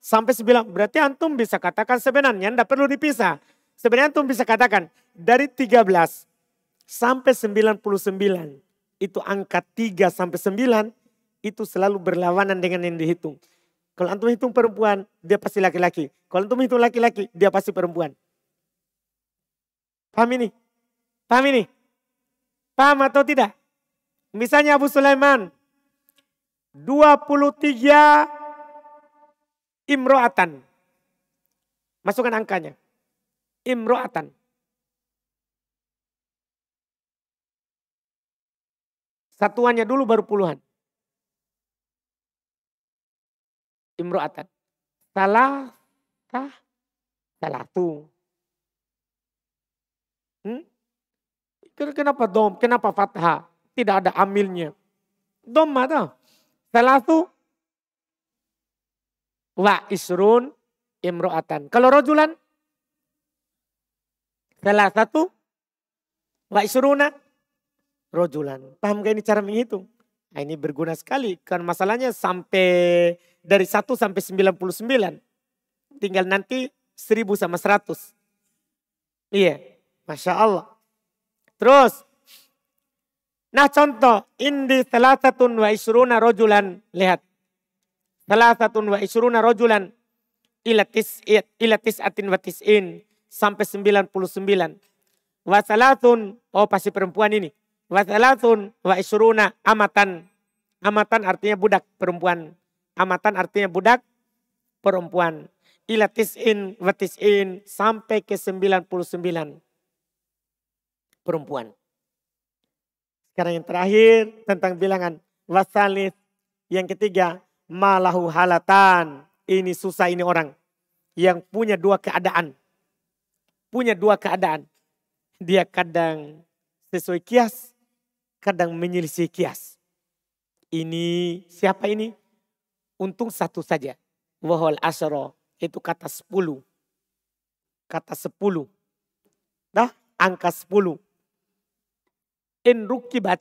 Sampai sembilan berarti antum bisa katakan sebenarnya tidak perlu dipisah. Sebenarnya antum bisa katakan dari tiga belas sampai sembilan puluh sembilan itu angka tiga sampai sembilan itu selalu berlawanan dengan yang dihitung. Kalau antum hitung perempuan, dia pasti laki-laki. Kalau antum hitung laki-laki, dia pasti perempuan. Paham ini? Paham ini? Paham atau tidak? Misalnya Abu Sulaiman. 23 Imro'atan. Masukkan angkanya. Imro'atan. Satuannya dulu baru puluhan. Imro'atan. Salah, Salah. salah tuh. Hmm? Kenapa dom? Kenapa fathah? Tidak ada amilnya. Dom ada. Salah tuh wa isrun imro'atan. Kalau rojulan salah satu wa isruna rojulan. Paham gak ini cara menghitung? Nah, ini berguna sekali karena masalahnya sampai dari 1 sampai 99. Tinggal nanti 1000 sama 100. Iya, Masya Allah. Terus, nah contoh, indi salah satu wa isruna rojulan. Lihat, Thalathatun wa isruna rojulan ilatis ilatis atin watis'in sampai 99. Wa thalatun, oh pasti perempuan ini. Wa thalatun wa isruna amatan. Amatan artinya budak perempuan. Amatan artinya budak perempuan. Ilatis'in watis'in sampai ke 99 perempuan. Sekarang yang terakhir tentang bilangan wasalith. Yang ketiga, malahu halatan. Ini susah ini orang yang punya dua keadaan. Punya dua keadaan. Dia kadang sesuai kias, kadang menyelisih kias. Ini siapa ini? Untung satu saja. Wahol asro itu kata sepuluh. Kata sepuluh. Dah angka sepuluh. In rukibat.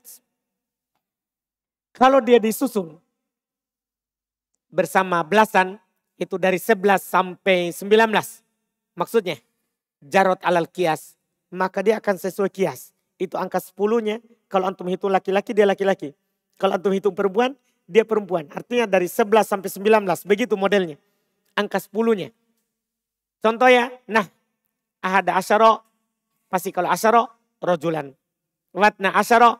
Kalau dia disusun, bersama belasan itu dari 11 sampai 19. Maksudnya jarot alal kias, maka dia akan sesuai kias. Itu angka sepuluhnya Kalau antum hitung laki-laki, dia laki-laki. Kalau antum hitung perempuan, dia perempuan. Artinya dari 11 sampai 19, begitu modelnya. Angka sepuluhnya Contoh ya, nah ada asyara, pasti kalau asyara, rojulan. Watna asyara,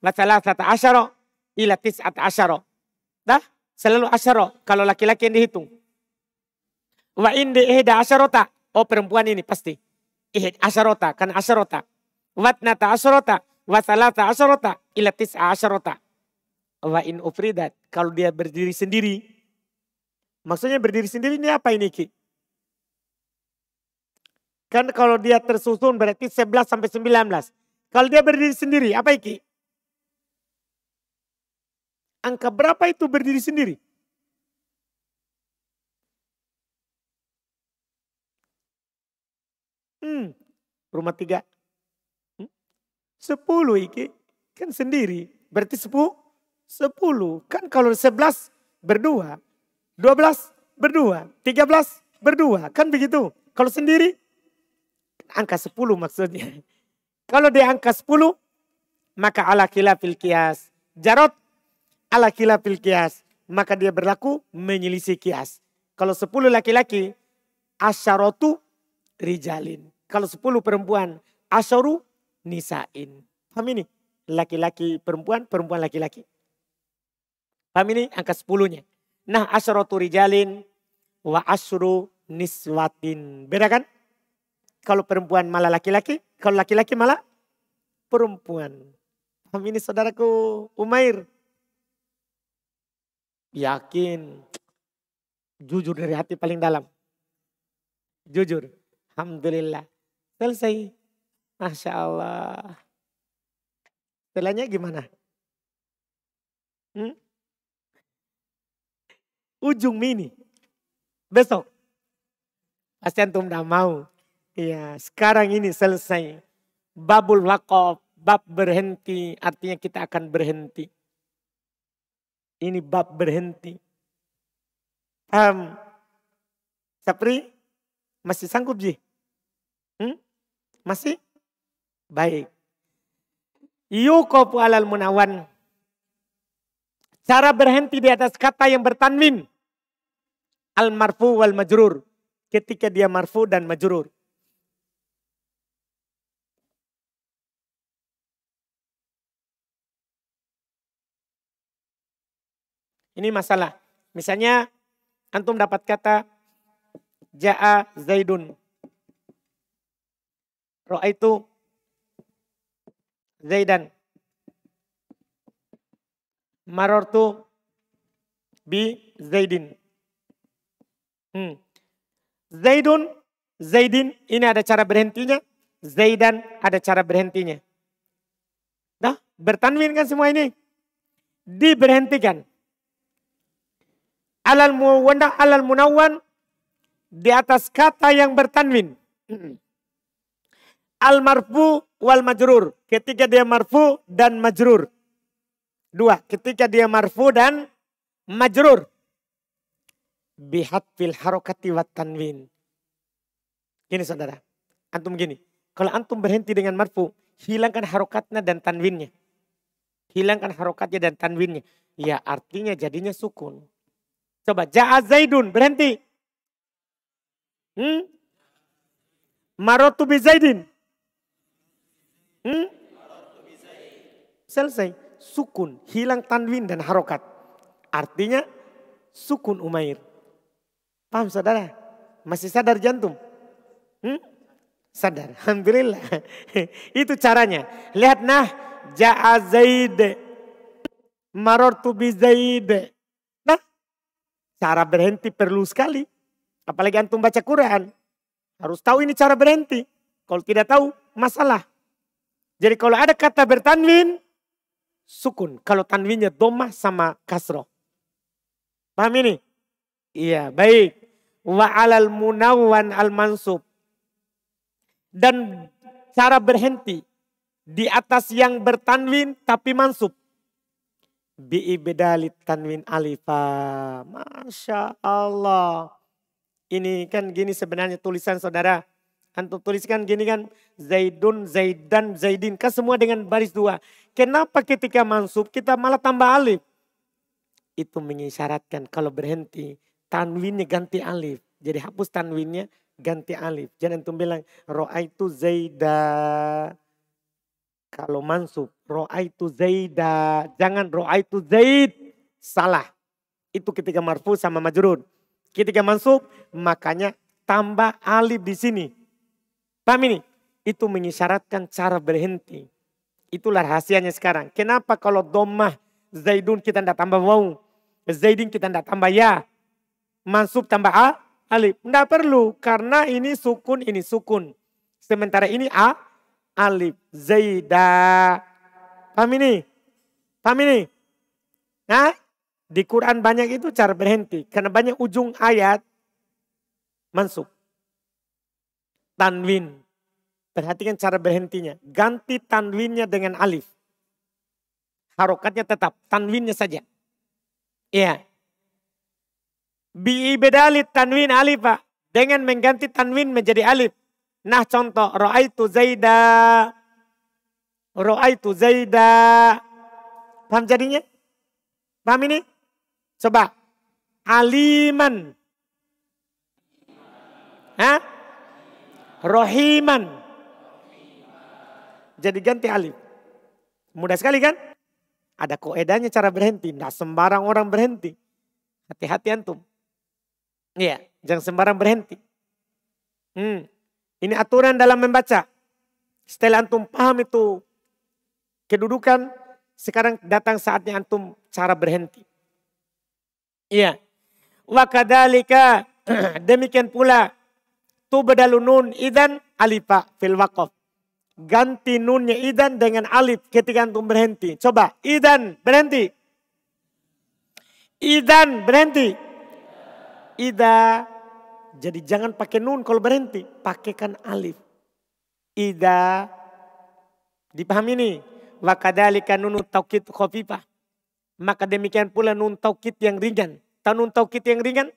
wa tata asyara, ila at asyara. Dah? Selalu asyara kalau laki-laki yang dihitung. Wa indi ihda asyarota. Oh perempuan ini pasti. Ihda asyarota. Kan asyarota. Watnata asyarota. Wasalata asyarota. Ilatis asyarota. Wa in ufridat. Kalau dia berdiri sendiri. Maksudnya berdiri sendiri ini apa ini Ki? Kan kalau dia tersusun berarti 11 sampai 19. Kalau dia berdiri sendiri apa ini? Angka berapa itu berdiri sendiri? Hmm, rumah tiga. Hmm? Sepuluh iki kan sendiri. Berarti sepuluh. Sepuluh. Kan kalau sebelas berdua. Dua belas berdua. Tiga belas berdua. Kan begitu. Kalau sendiri angka sepuluh maksudnya. Kalau di angka sepuluh maka ala fil kias. Jarot ala khilafil kias. Maka dia berlaku menyelisih kias. Kalau sepuluh laki-laki, asyaratu rijalin. Kalau sepuluh perempuan, asyaru nisain. Paham ini? Laki-laki perempuan, perempuan laki-laki. Paham ini? Angka sepuluhnya. Nah asyaratu rijalin wa asyru niswatin. Beda kan? Kalau perempuan malah laki-laki, kalau laki-laki malah perempuan. Paham ini saudaraku Umair? Yakin. Jujur dari hati paling dalam. Jujur. Alhamdulillah. Selesai. Masya Allah. Setelahnya gimana? Hmm? Ujung mini. Besok. Pasti antum udah mau. Iya, sekarang ini selesai. Babul lakob, bab berhenti, artinya kita akan berhenti. Ini bab berhenti. Um, Sapri, masih sanggup sih? Hmm? Masih? Baik. Yukopu alal munawan. Cara berhenti di atas kata yang bertanwin. Al marfu wal majrur. Ketika dia marfu dan majrur. Ini masalah. Misalnya antum dapat kata Ja'a Zaidun. itu Zaidan. Marortu bi Zaidin. Hmm. Zaidun, Zaidin, ini ada cara berhentinya. Zaidan ada cara berhentinya. Nah, bertanwin kan semua ini? Diberhentikan alal muwanda alal munawwan di atas kata yang bertanwin. Al marfu wal majrur. Ketika dia marfu dan majrur. Dua, ketika dia marfu dan majrur. Bihat fil harokati wat tanwin. Gini saudara, antum gini. Kalau antum berhenti dengan marfu, hilangkan harokatnya dan tanwinnya. Hilangkan harokatnya dan tanwinnya. Ya artinya jadinya sukun. Coba Ja'a Zaidun berhenti. Hmm? Marotu bi Zaidin. Hmm? Selesai. Sukun, hilang tanwin dan harokat. Artinya sukun Umair. Paham saudara? Masih sadar jantung? Hmm? Sadar. Alhamdulillah. Itu caranya. Lihat nah. Ja'a Zaid. Marotu bi Zaid cara berhenti perlu sekali. Apalagi antum baca Quran. Harus tahu ini cara berhenti. Kalau tidak tahu, masalah. Jadi kalau ada kata bertanwin, sukun. Kalau tanwinnya domah sama kasroh. Paham ini? Iya, baik. Wa alal munawwan al mansub. Dan cara berhenti di atas yang bertanwin tapi mansub. Bi biibdalit tanwin alifa. Masya Allah. Ini kan gini sebenarnya tulisan saudara. Antum tuliskan gini kan. Zaidun, Zaidan, Zaidin. Kan semua dengan baris dua. Kenapa ketika mansub kita malah tambah alif? Itu mengisyaratkan kalau berhenti. Tanwinnya ganti alif. Jadi hapus tanwinnya ganti alif. Jangan antum bilang. itu Zaidah kalau mansub, itu zaida. Jangan itu zaid. Salah. Itu ketika marfu sama majrur. Ketika mansub, makanya tambah alif di sini. Paham ini? Itu mengisyaratkan cara berhenti. Itulah rahasianya sekarang. Kenapa kalau domah Zaidun kita tidak tambah wong Zaidin kita tidak tambah ya. Mansub tambah a, alif. Tidak perlu karena ini sukun, ini sukun. Sementara ini a, alif zaida. Paham ini? Paham ini? Nah, di Quran banyak itu cara berhenti. Karena banyak ujung ayat masuk. Tanwin. Perhatikan cara berhentinya. Ganti tanwinnya dengan alif. Harokatnya tetap. Tanwinnya saja. Iya. Bi'i bedalit tanwin alif pak. Dengan mengganti tanwin menjadi alif. Nah contoh ra'aitu Zaida. Ra'aitu Zaida. Paham jadinya? Paham ini? Coba. Aliman. Hah? Rohiman. Jadi ganti alif. Mudah sekali kan? Ada koedanya cara berhenti. Nah sembarang orang berhenti. Hati-hati antum. Iya, jangan sembarang berhenti. Hmm. Ini aturan dalam membaca. Setelah antum paham itu kedudukan, sekarang datang saatnya antum cara berhenti. Iya. Wa kadalika demikian pula tubdalu nun idan alifa fil waqaf. Ganti nunnya idan dengan alif ketika antum berhenti. Coba idan berhenti. Idan berhenti. Ida jadi jangan pakai nun kalau berhenti, pakaikan alif. Ida. Dipahami nih? Wakadalika nun taukid khofifah. Maka demikian pula nun taukid yang ringan. Tahu nun taukid yang ringan?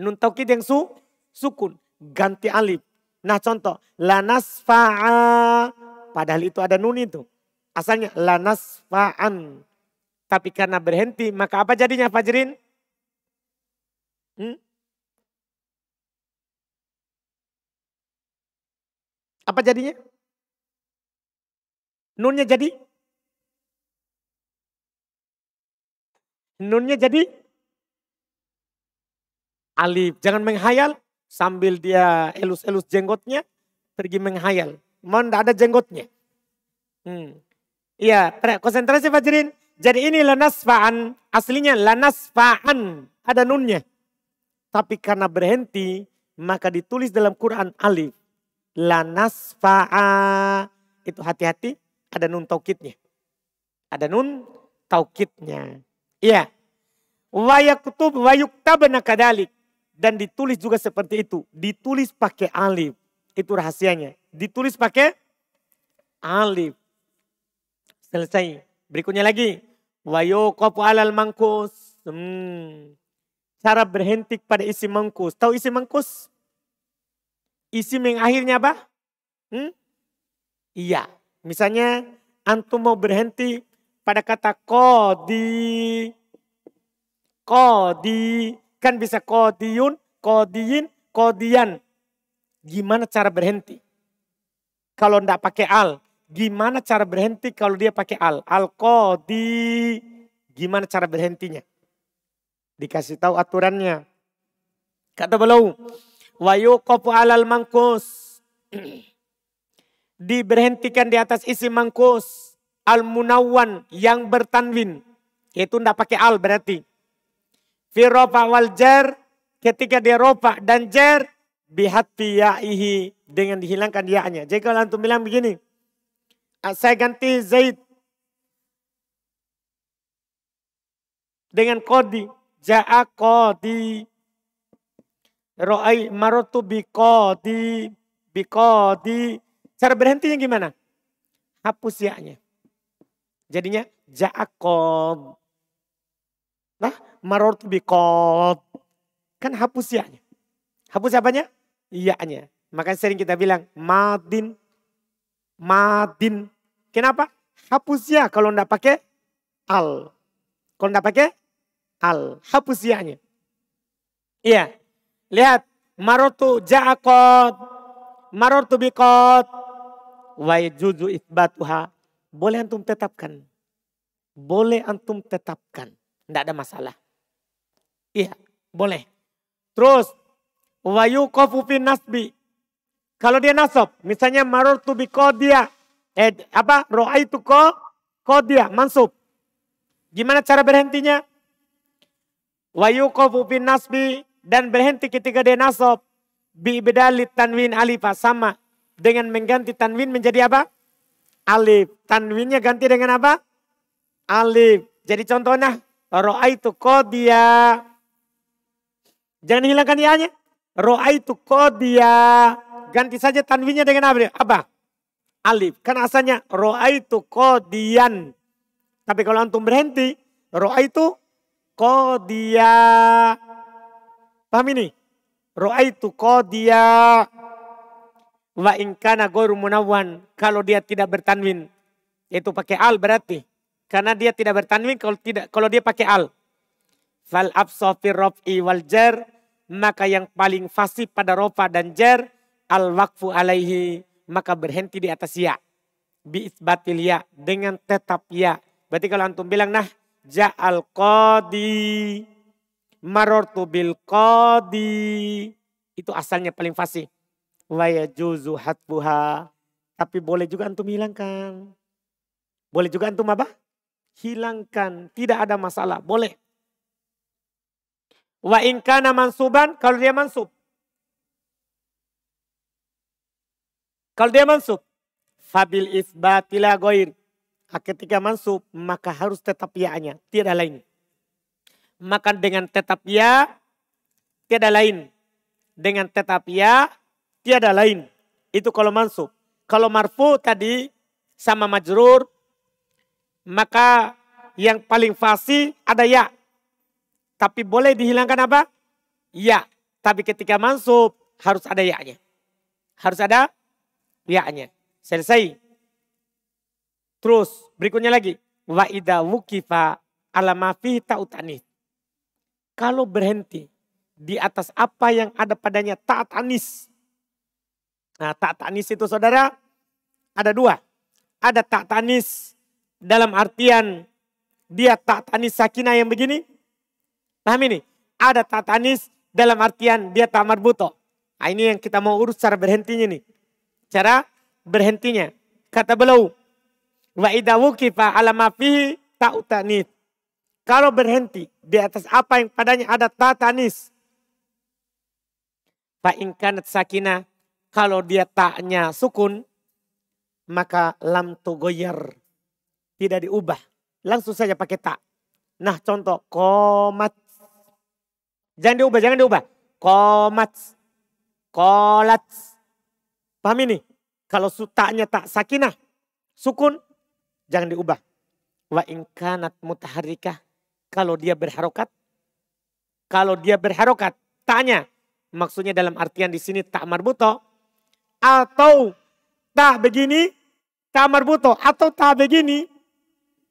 Nun taukid yang su sukun. Ganti alif. Nah contoh. Lanasfa'a. Padahal itu ada nun itu. Asalnya lanasfa'an. Tapi karena berhenti maka apa jadinya Fajrin? Hmm? Apa jadinya? Nunnya jadi? Nunnya jadi? Alif. Jangan menghayal sambil dia elus-elus jenggotnya pergi menghayal. Mohon tidak ada jenggotnya. Hmm. Iya, konsentrasi Fajrin. Jadi ini lanasfa'an, aslinya lanasfa'an, ada nunnya. Tapi karena berhenti, maka ditulis dalam Quran alif lanasfa'a. Itu hati-hati ada nun taukidnya. Ada nun taukidnya. Iya. Wayaktub wayuktabna kadalik. Dan ditulis juga seperti itu. Ditulis pakai alif. Itu rahasianya. Ditulis pakai alif. Selesai. Berikutnya lagi. Wayukopu alal mangkus. Hmm. Cara berhenti pada isi mangkus. Tahu isi mangkus? Isim yang akhirnya apa? Hmm? Iya. Misalnya antum mau berhenti pada kata kodi. Kodi. Kan bisa kodiun, kodiin, kodian. Gimana cara berhenti? Kalau ndak pakai al. Gimana cara berhenti kalau dia pakai al? Al kodi. Gimana cara berhentinya? Dikasih tahu aturannya. Kata beliau, wa yuqafu alal mangkus. Diberhentikan di atas isi mangkus. Al munawwan yang bertanwin. Itu tidak pakai al berarti. Fi rofa wal jar. Ketika dia rofa dan jar. Bihati ya'ihi. Dengan dihilangkan ya'nya. Jadi kalau antum bilang begini. Ah, saya ganti Zaid. Dengan kodi. Ja'a kodi. Ro'ai marotu bikodi, di Cara berhentinya gimana? Hapus ya-nya. Jadinya ja'akod. Nah, marotu bikod. Kan hapus ya-nya. Hapus apanya? Iya-nya. Makanya sering kita bilang madin. Madin. Kenapa? Hapus ya kalau ndak pakai al. Kalau ndak pakai al. Hapus ya-nya. Iya. Lihat, marotu ja'akot, marotu bikot, wa juzu Boleh antum tetapkan. Boleh antum tetapkan. Tidak ada masalah. Iya, boleh. Terus, wa yukofu nasbi. Kalau dia nasab, misalnya marotu dia, Eh, apa? Ro'aitu ko, kodia, mansub. Gimana cara berhentinya? Wa yukofu nasbi dan berhenti ketika dia nasab bi bedali tanwin alif sama dengan mengganti tanwin menjadi apa? Alif. Tanwinnya ganti dengan apa? Alif. Jadi contohnya itu kodia Jangan hilangkan ya-nya. itu kodia Ganti saja tanwinnya dengan apa? Apa? Alif. Kan asalnya itu kodian Tapi kalau antum berhenti, itu kodia Paham ini? Ru'aitu qadiya wa ingkana goru munawwan. Kalau dia tidak bertanwin. itu pakai al berarti. Karena dia tidak bertanwin kalau tidak kalau dia pakai al. Fal absofir rof'i wal jar. Maka yang paling fasih pada rofa dan jar. Al wakfu alaihi. Maka berhenti di atas ya. Bi isbatil ya. Dengan tetap ya. Berarti kalau antum bilang nah. Ja'al qadi marortu bil qadi. Itu asalnya paling fasih. Wa yajuzu hatbuha. Tapi boleh juga antum hilangkan. Boleh juga antum apa? Hilangkan. Tidak ada masalah. Boleh. Wa inkana mansuban kalau dia mansub. Kalau dia mansub. Fabil isbatila goir. Ah, ketika mansub maka harus tetap ya Tidak lain maka dengan tetap ya tiada lain. Dengan tetap ya tiada lain. Itu kalau mansub. Kalau marfu tadi sama majrur maka yang paling fasi ada ya. Tapi boleh dihilangkan apa? Ya. Tapi ketika mansub harus ada ya-nya. Harus ada ya-nya. Selesai. Terus berikutnya lagi. Wa idha wukifa alama fi kalau berhenti di atas apa yang ada padanya taat anis. Nah taat anis itu saudara ada dua. Ada taat anis dalam artian dia taat anis sakinah yang begini. Paham ini? Ada taat anis dalam artian dia tak marbuto. Nah, ini yang kita mau urus cara berhentinya nih. Cara berhentinya. Kata beliau, wa idawukifa ala tak ta'utanit. Kalau berhenti di atas apa yang padanya ada tatanis. Pak Inkanat Sakina, Kalau dia taknya sukun. Maka lam goyer Tidak diubah. Langsung saja pakai tak. Nah contoh. Komat. Jangan diubah, jangan diubah. Komat. Kolat. Paham ini? Kalau sutaknya tak sakinah. Sukun. Jangan diubah wa inkanat mutaharikah kalau dia berharokat, kalau dia berharokat, tanya. Maksudnya dalam artian di sini tak marbuto atau tak begini, tak marbuto atau tak begini,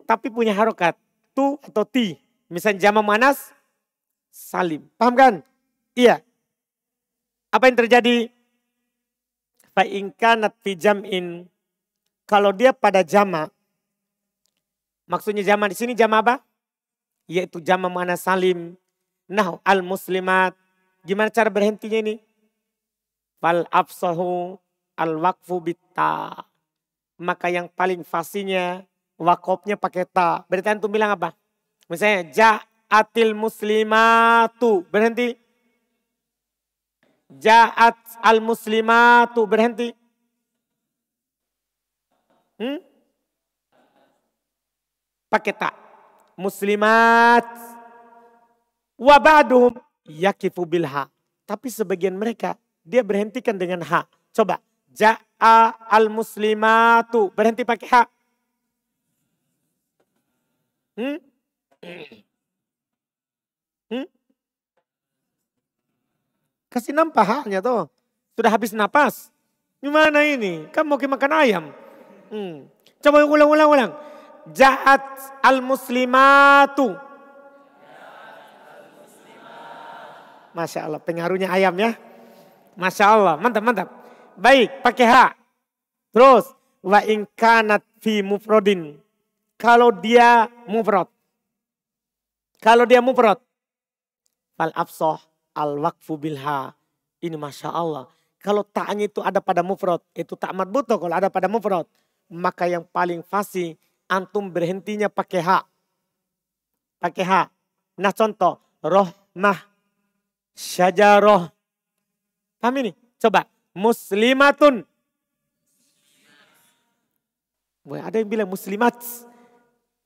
tapi punya harokat tu atau ti. Misalnya jama manas salim. Paham kan? Iya. Apa yang terjadi? Fa'inkanat fi jam'in. Kalau dia pada jama, maksudnya jama di sini jama apa? yaitu jama mana salim. Nah al muslimat. Gimana cara berhentinya ini? Fal afsahu al waqfu bitta. Maka yang paling fasinya wakopnya pakai ta. Berarti antum bilang apa? Misalnya atil muslimatu. Berhenti. Ja'at al muslimatu. Berhenti. Hmm? Pakai tak muslimat. Wa ba'duhum yakifu ha Tapi sebagian mereka dia berhentikan dengan ha. Coba. Ja'a al muslimatu. Berhenti pakai ha. Hmm? Hmm? Kasih nampak halnya tuh. Sudah habis napas. Gimana ini? kamu mau makan ayam. Hmm. Coba ulang-ulang-ulang jahat al muslimatu. Masya Allah, pengaruhnya ayam ya. Masya Allah, mantap, mantap. Baik, pakai H. Terus, wa inkanat fi mufrodin. Kalau dia mufrod. Kalau dia mufrod. Fal absoh al wakfu bilha. Ini Masya Allah. Kalau taknya itu ada pada mufrod. Itu tak madbuto kalau ada pada mufrod. Maka yang paling fasih antum berhentinya pakai hak. Pakai hak. Nah contoh, rohmah, Roh, Paham ini? Coba, muslimatun. Boleh ada yang bilang muslimat.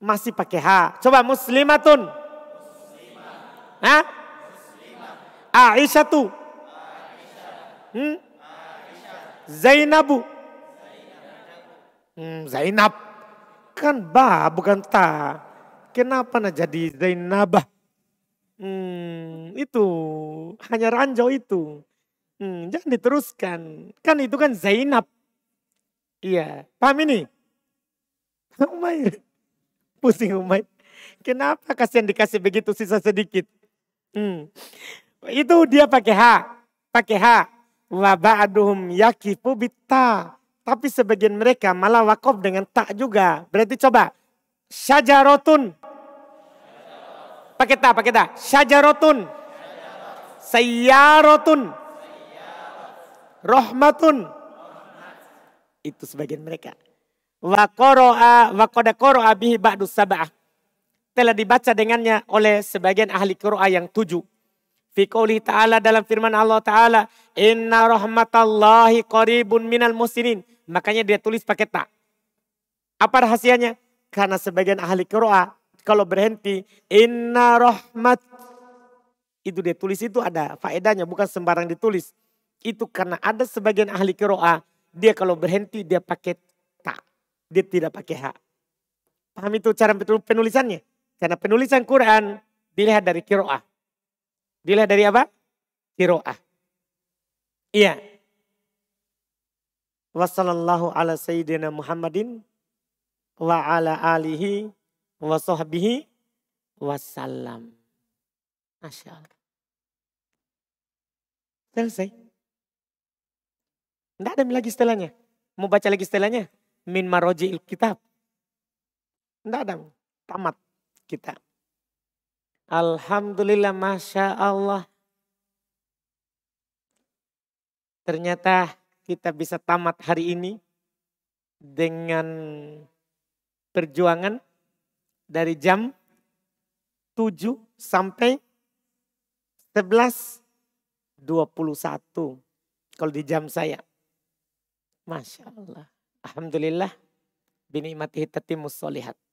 Masih pakai ha. Coba muslimatun. Muslimat. Hah? Muslimat. Aisyatu. Aisyah. Hmm? Aisyah. Zainabu. Zainab. Hmm, Zainab kan ba bukan ta. Kenapa nah jadi Zainabah? Hmm, itu hanya ranjau itu. Hmm, jangan diteruskan. Kan itu kan Zainab. Iya, paham ini? Umay, pusing Umay. Kenapa kasihan dikasih begitu sisa sedikit? Hmm. Itu dia pakai H. Pakai H. Wa ba'duhum yakifu bitta. Tapi sebagian mereka malah wakaf dengan tak juga. Berarti coba. Syajarotun. Pakai tak, pakai tak. Syajarotun. Sayyarotun. Rohmatun. Itu sebagian mereka. Wakoro'a, wakoda koro'a bihi ba'du sab'ah. Telah dibaca dengannya oleh sebagian ahli qira'a yang tujuh. Fi ta'ala dalam firman Allah ta'ala. Inna rahmatallahi qaribun minal musinin. Makanya dia tulis pakai tak. Apa rahasianya? Karena sebagian ahli keroa kalau berhenti inna rahmat itu dia tulis itu ada faedahnya bukan sembarang ditulis. Itu karena ada sebagian ahli keroa dia kalau berhenti dia pakai tak. Dia tidak pakai hak. Paham itu cara penulisannya? Karena penulisan Quran dilihat dari kiroah. Dilihat dari apa? Kiroah. Iya, Wassallallahu ala sayyidina Muhammadin wa ala alihi wa sahbihi wasallam. Masya Allah. Selesai. Tidak ada lagi setelahnya. Mau baca lagi setelahnya? Min maroji kitab. Tidak ada. Tamat kita. Alhamdulillah, Masya Allah. Ternyata kita bisa tamat hari ini dengan perjuangan dari jam 7 sampai 11.21 kalau di jam saya. Masya Allah. Alhamdulillah. Bini imatihi tatimus solihat.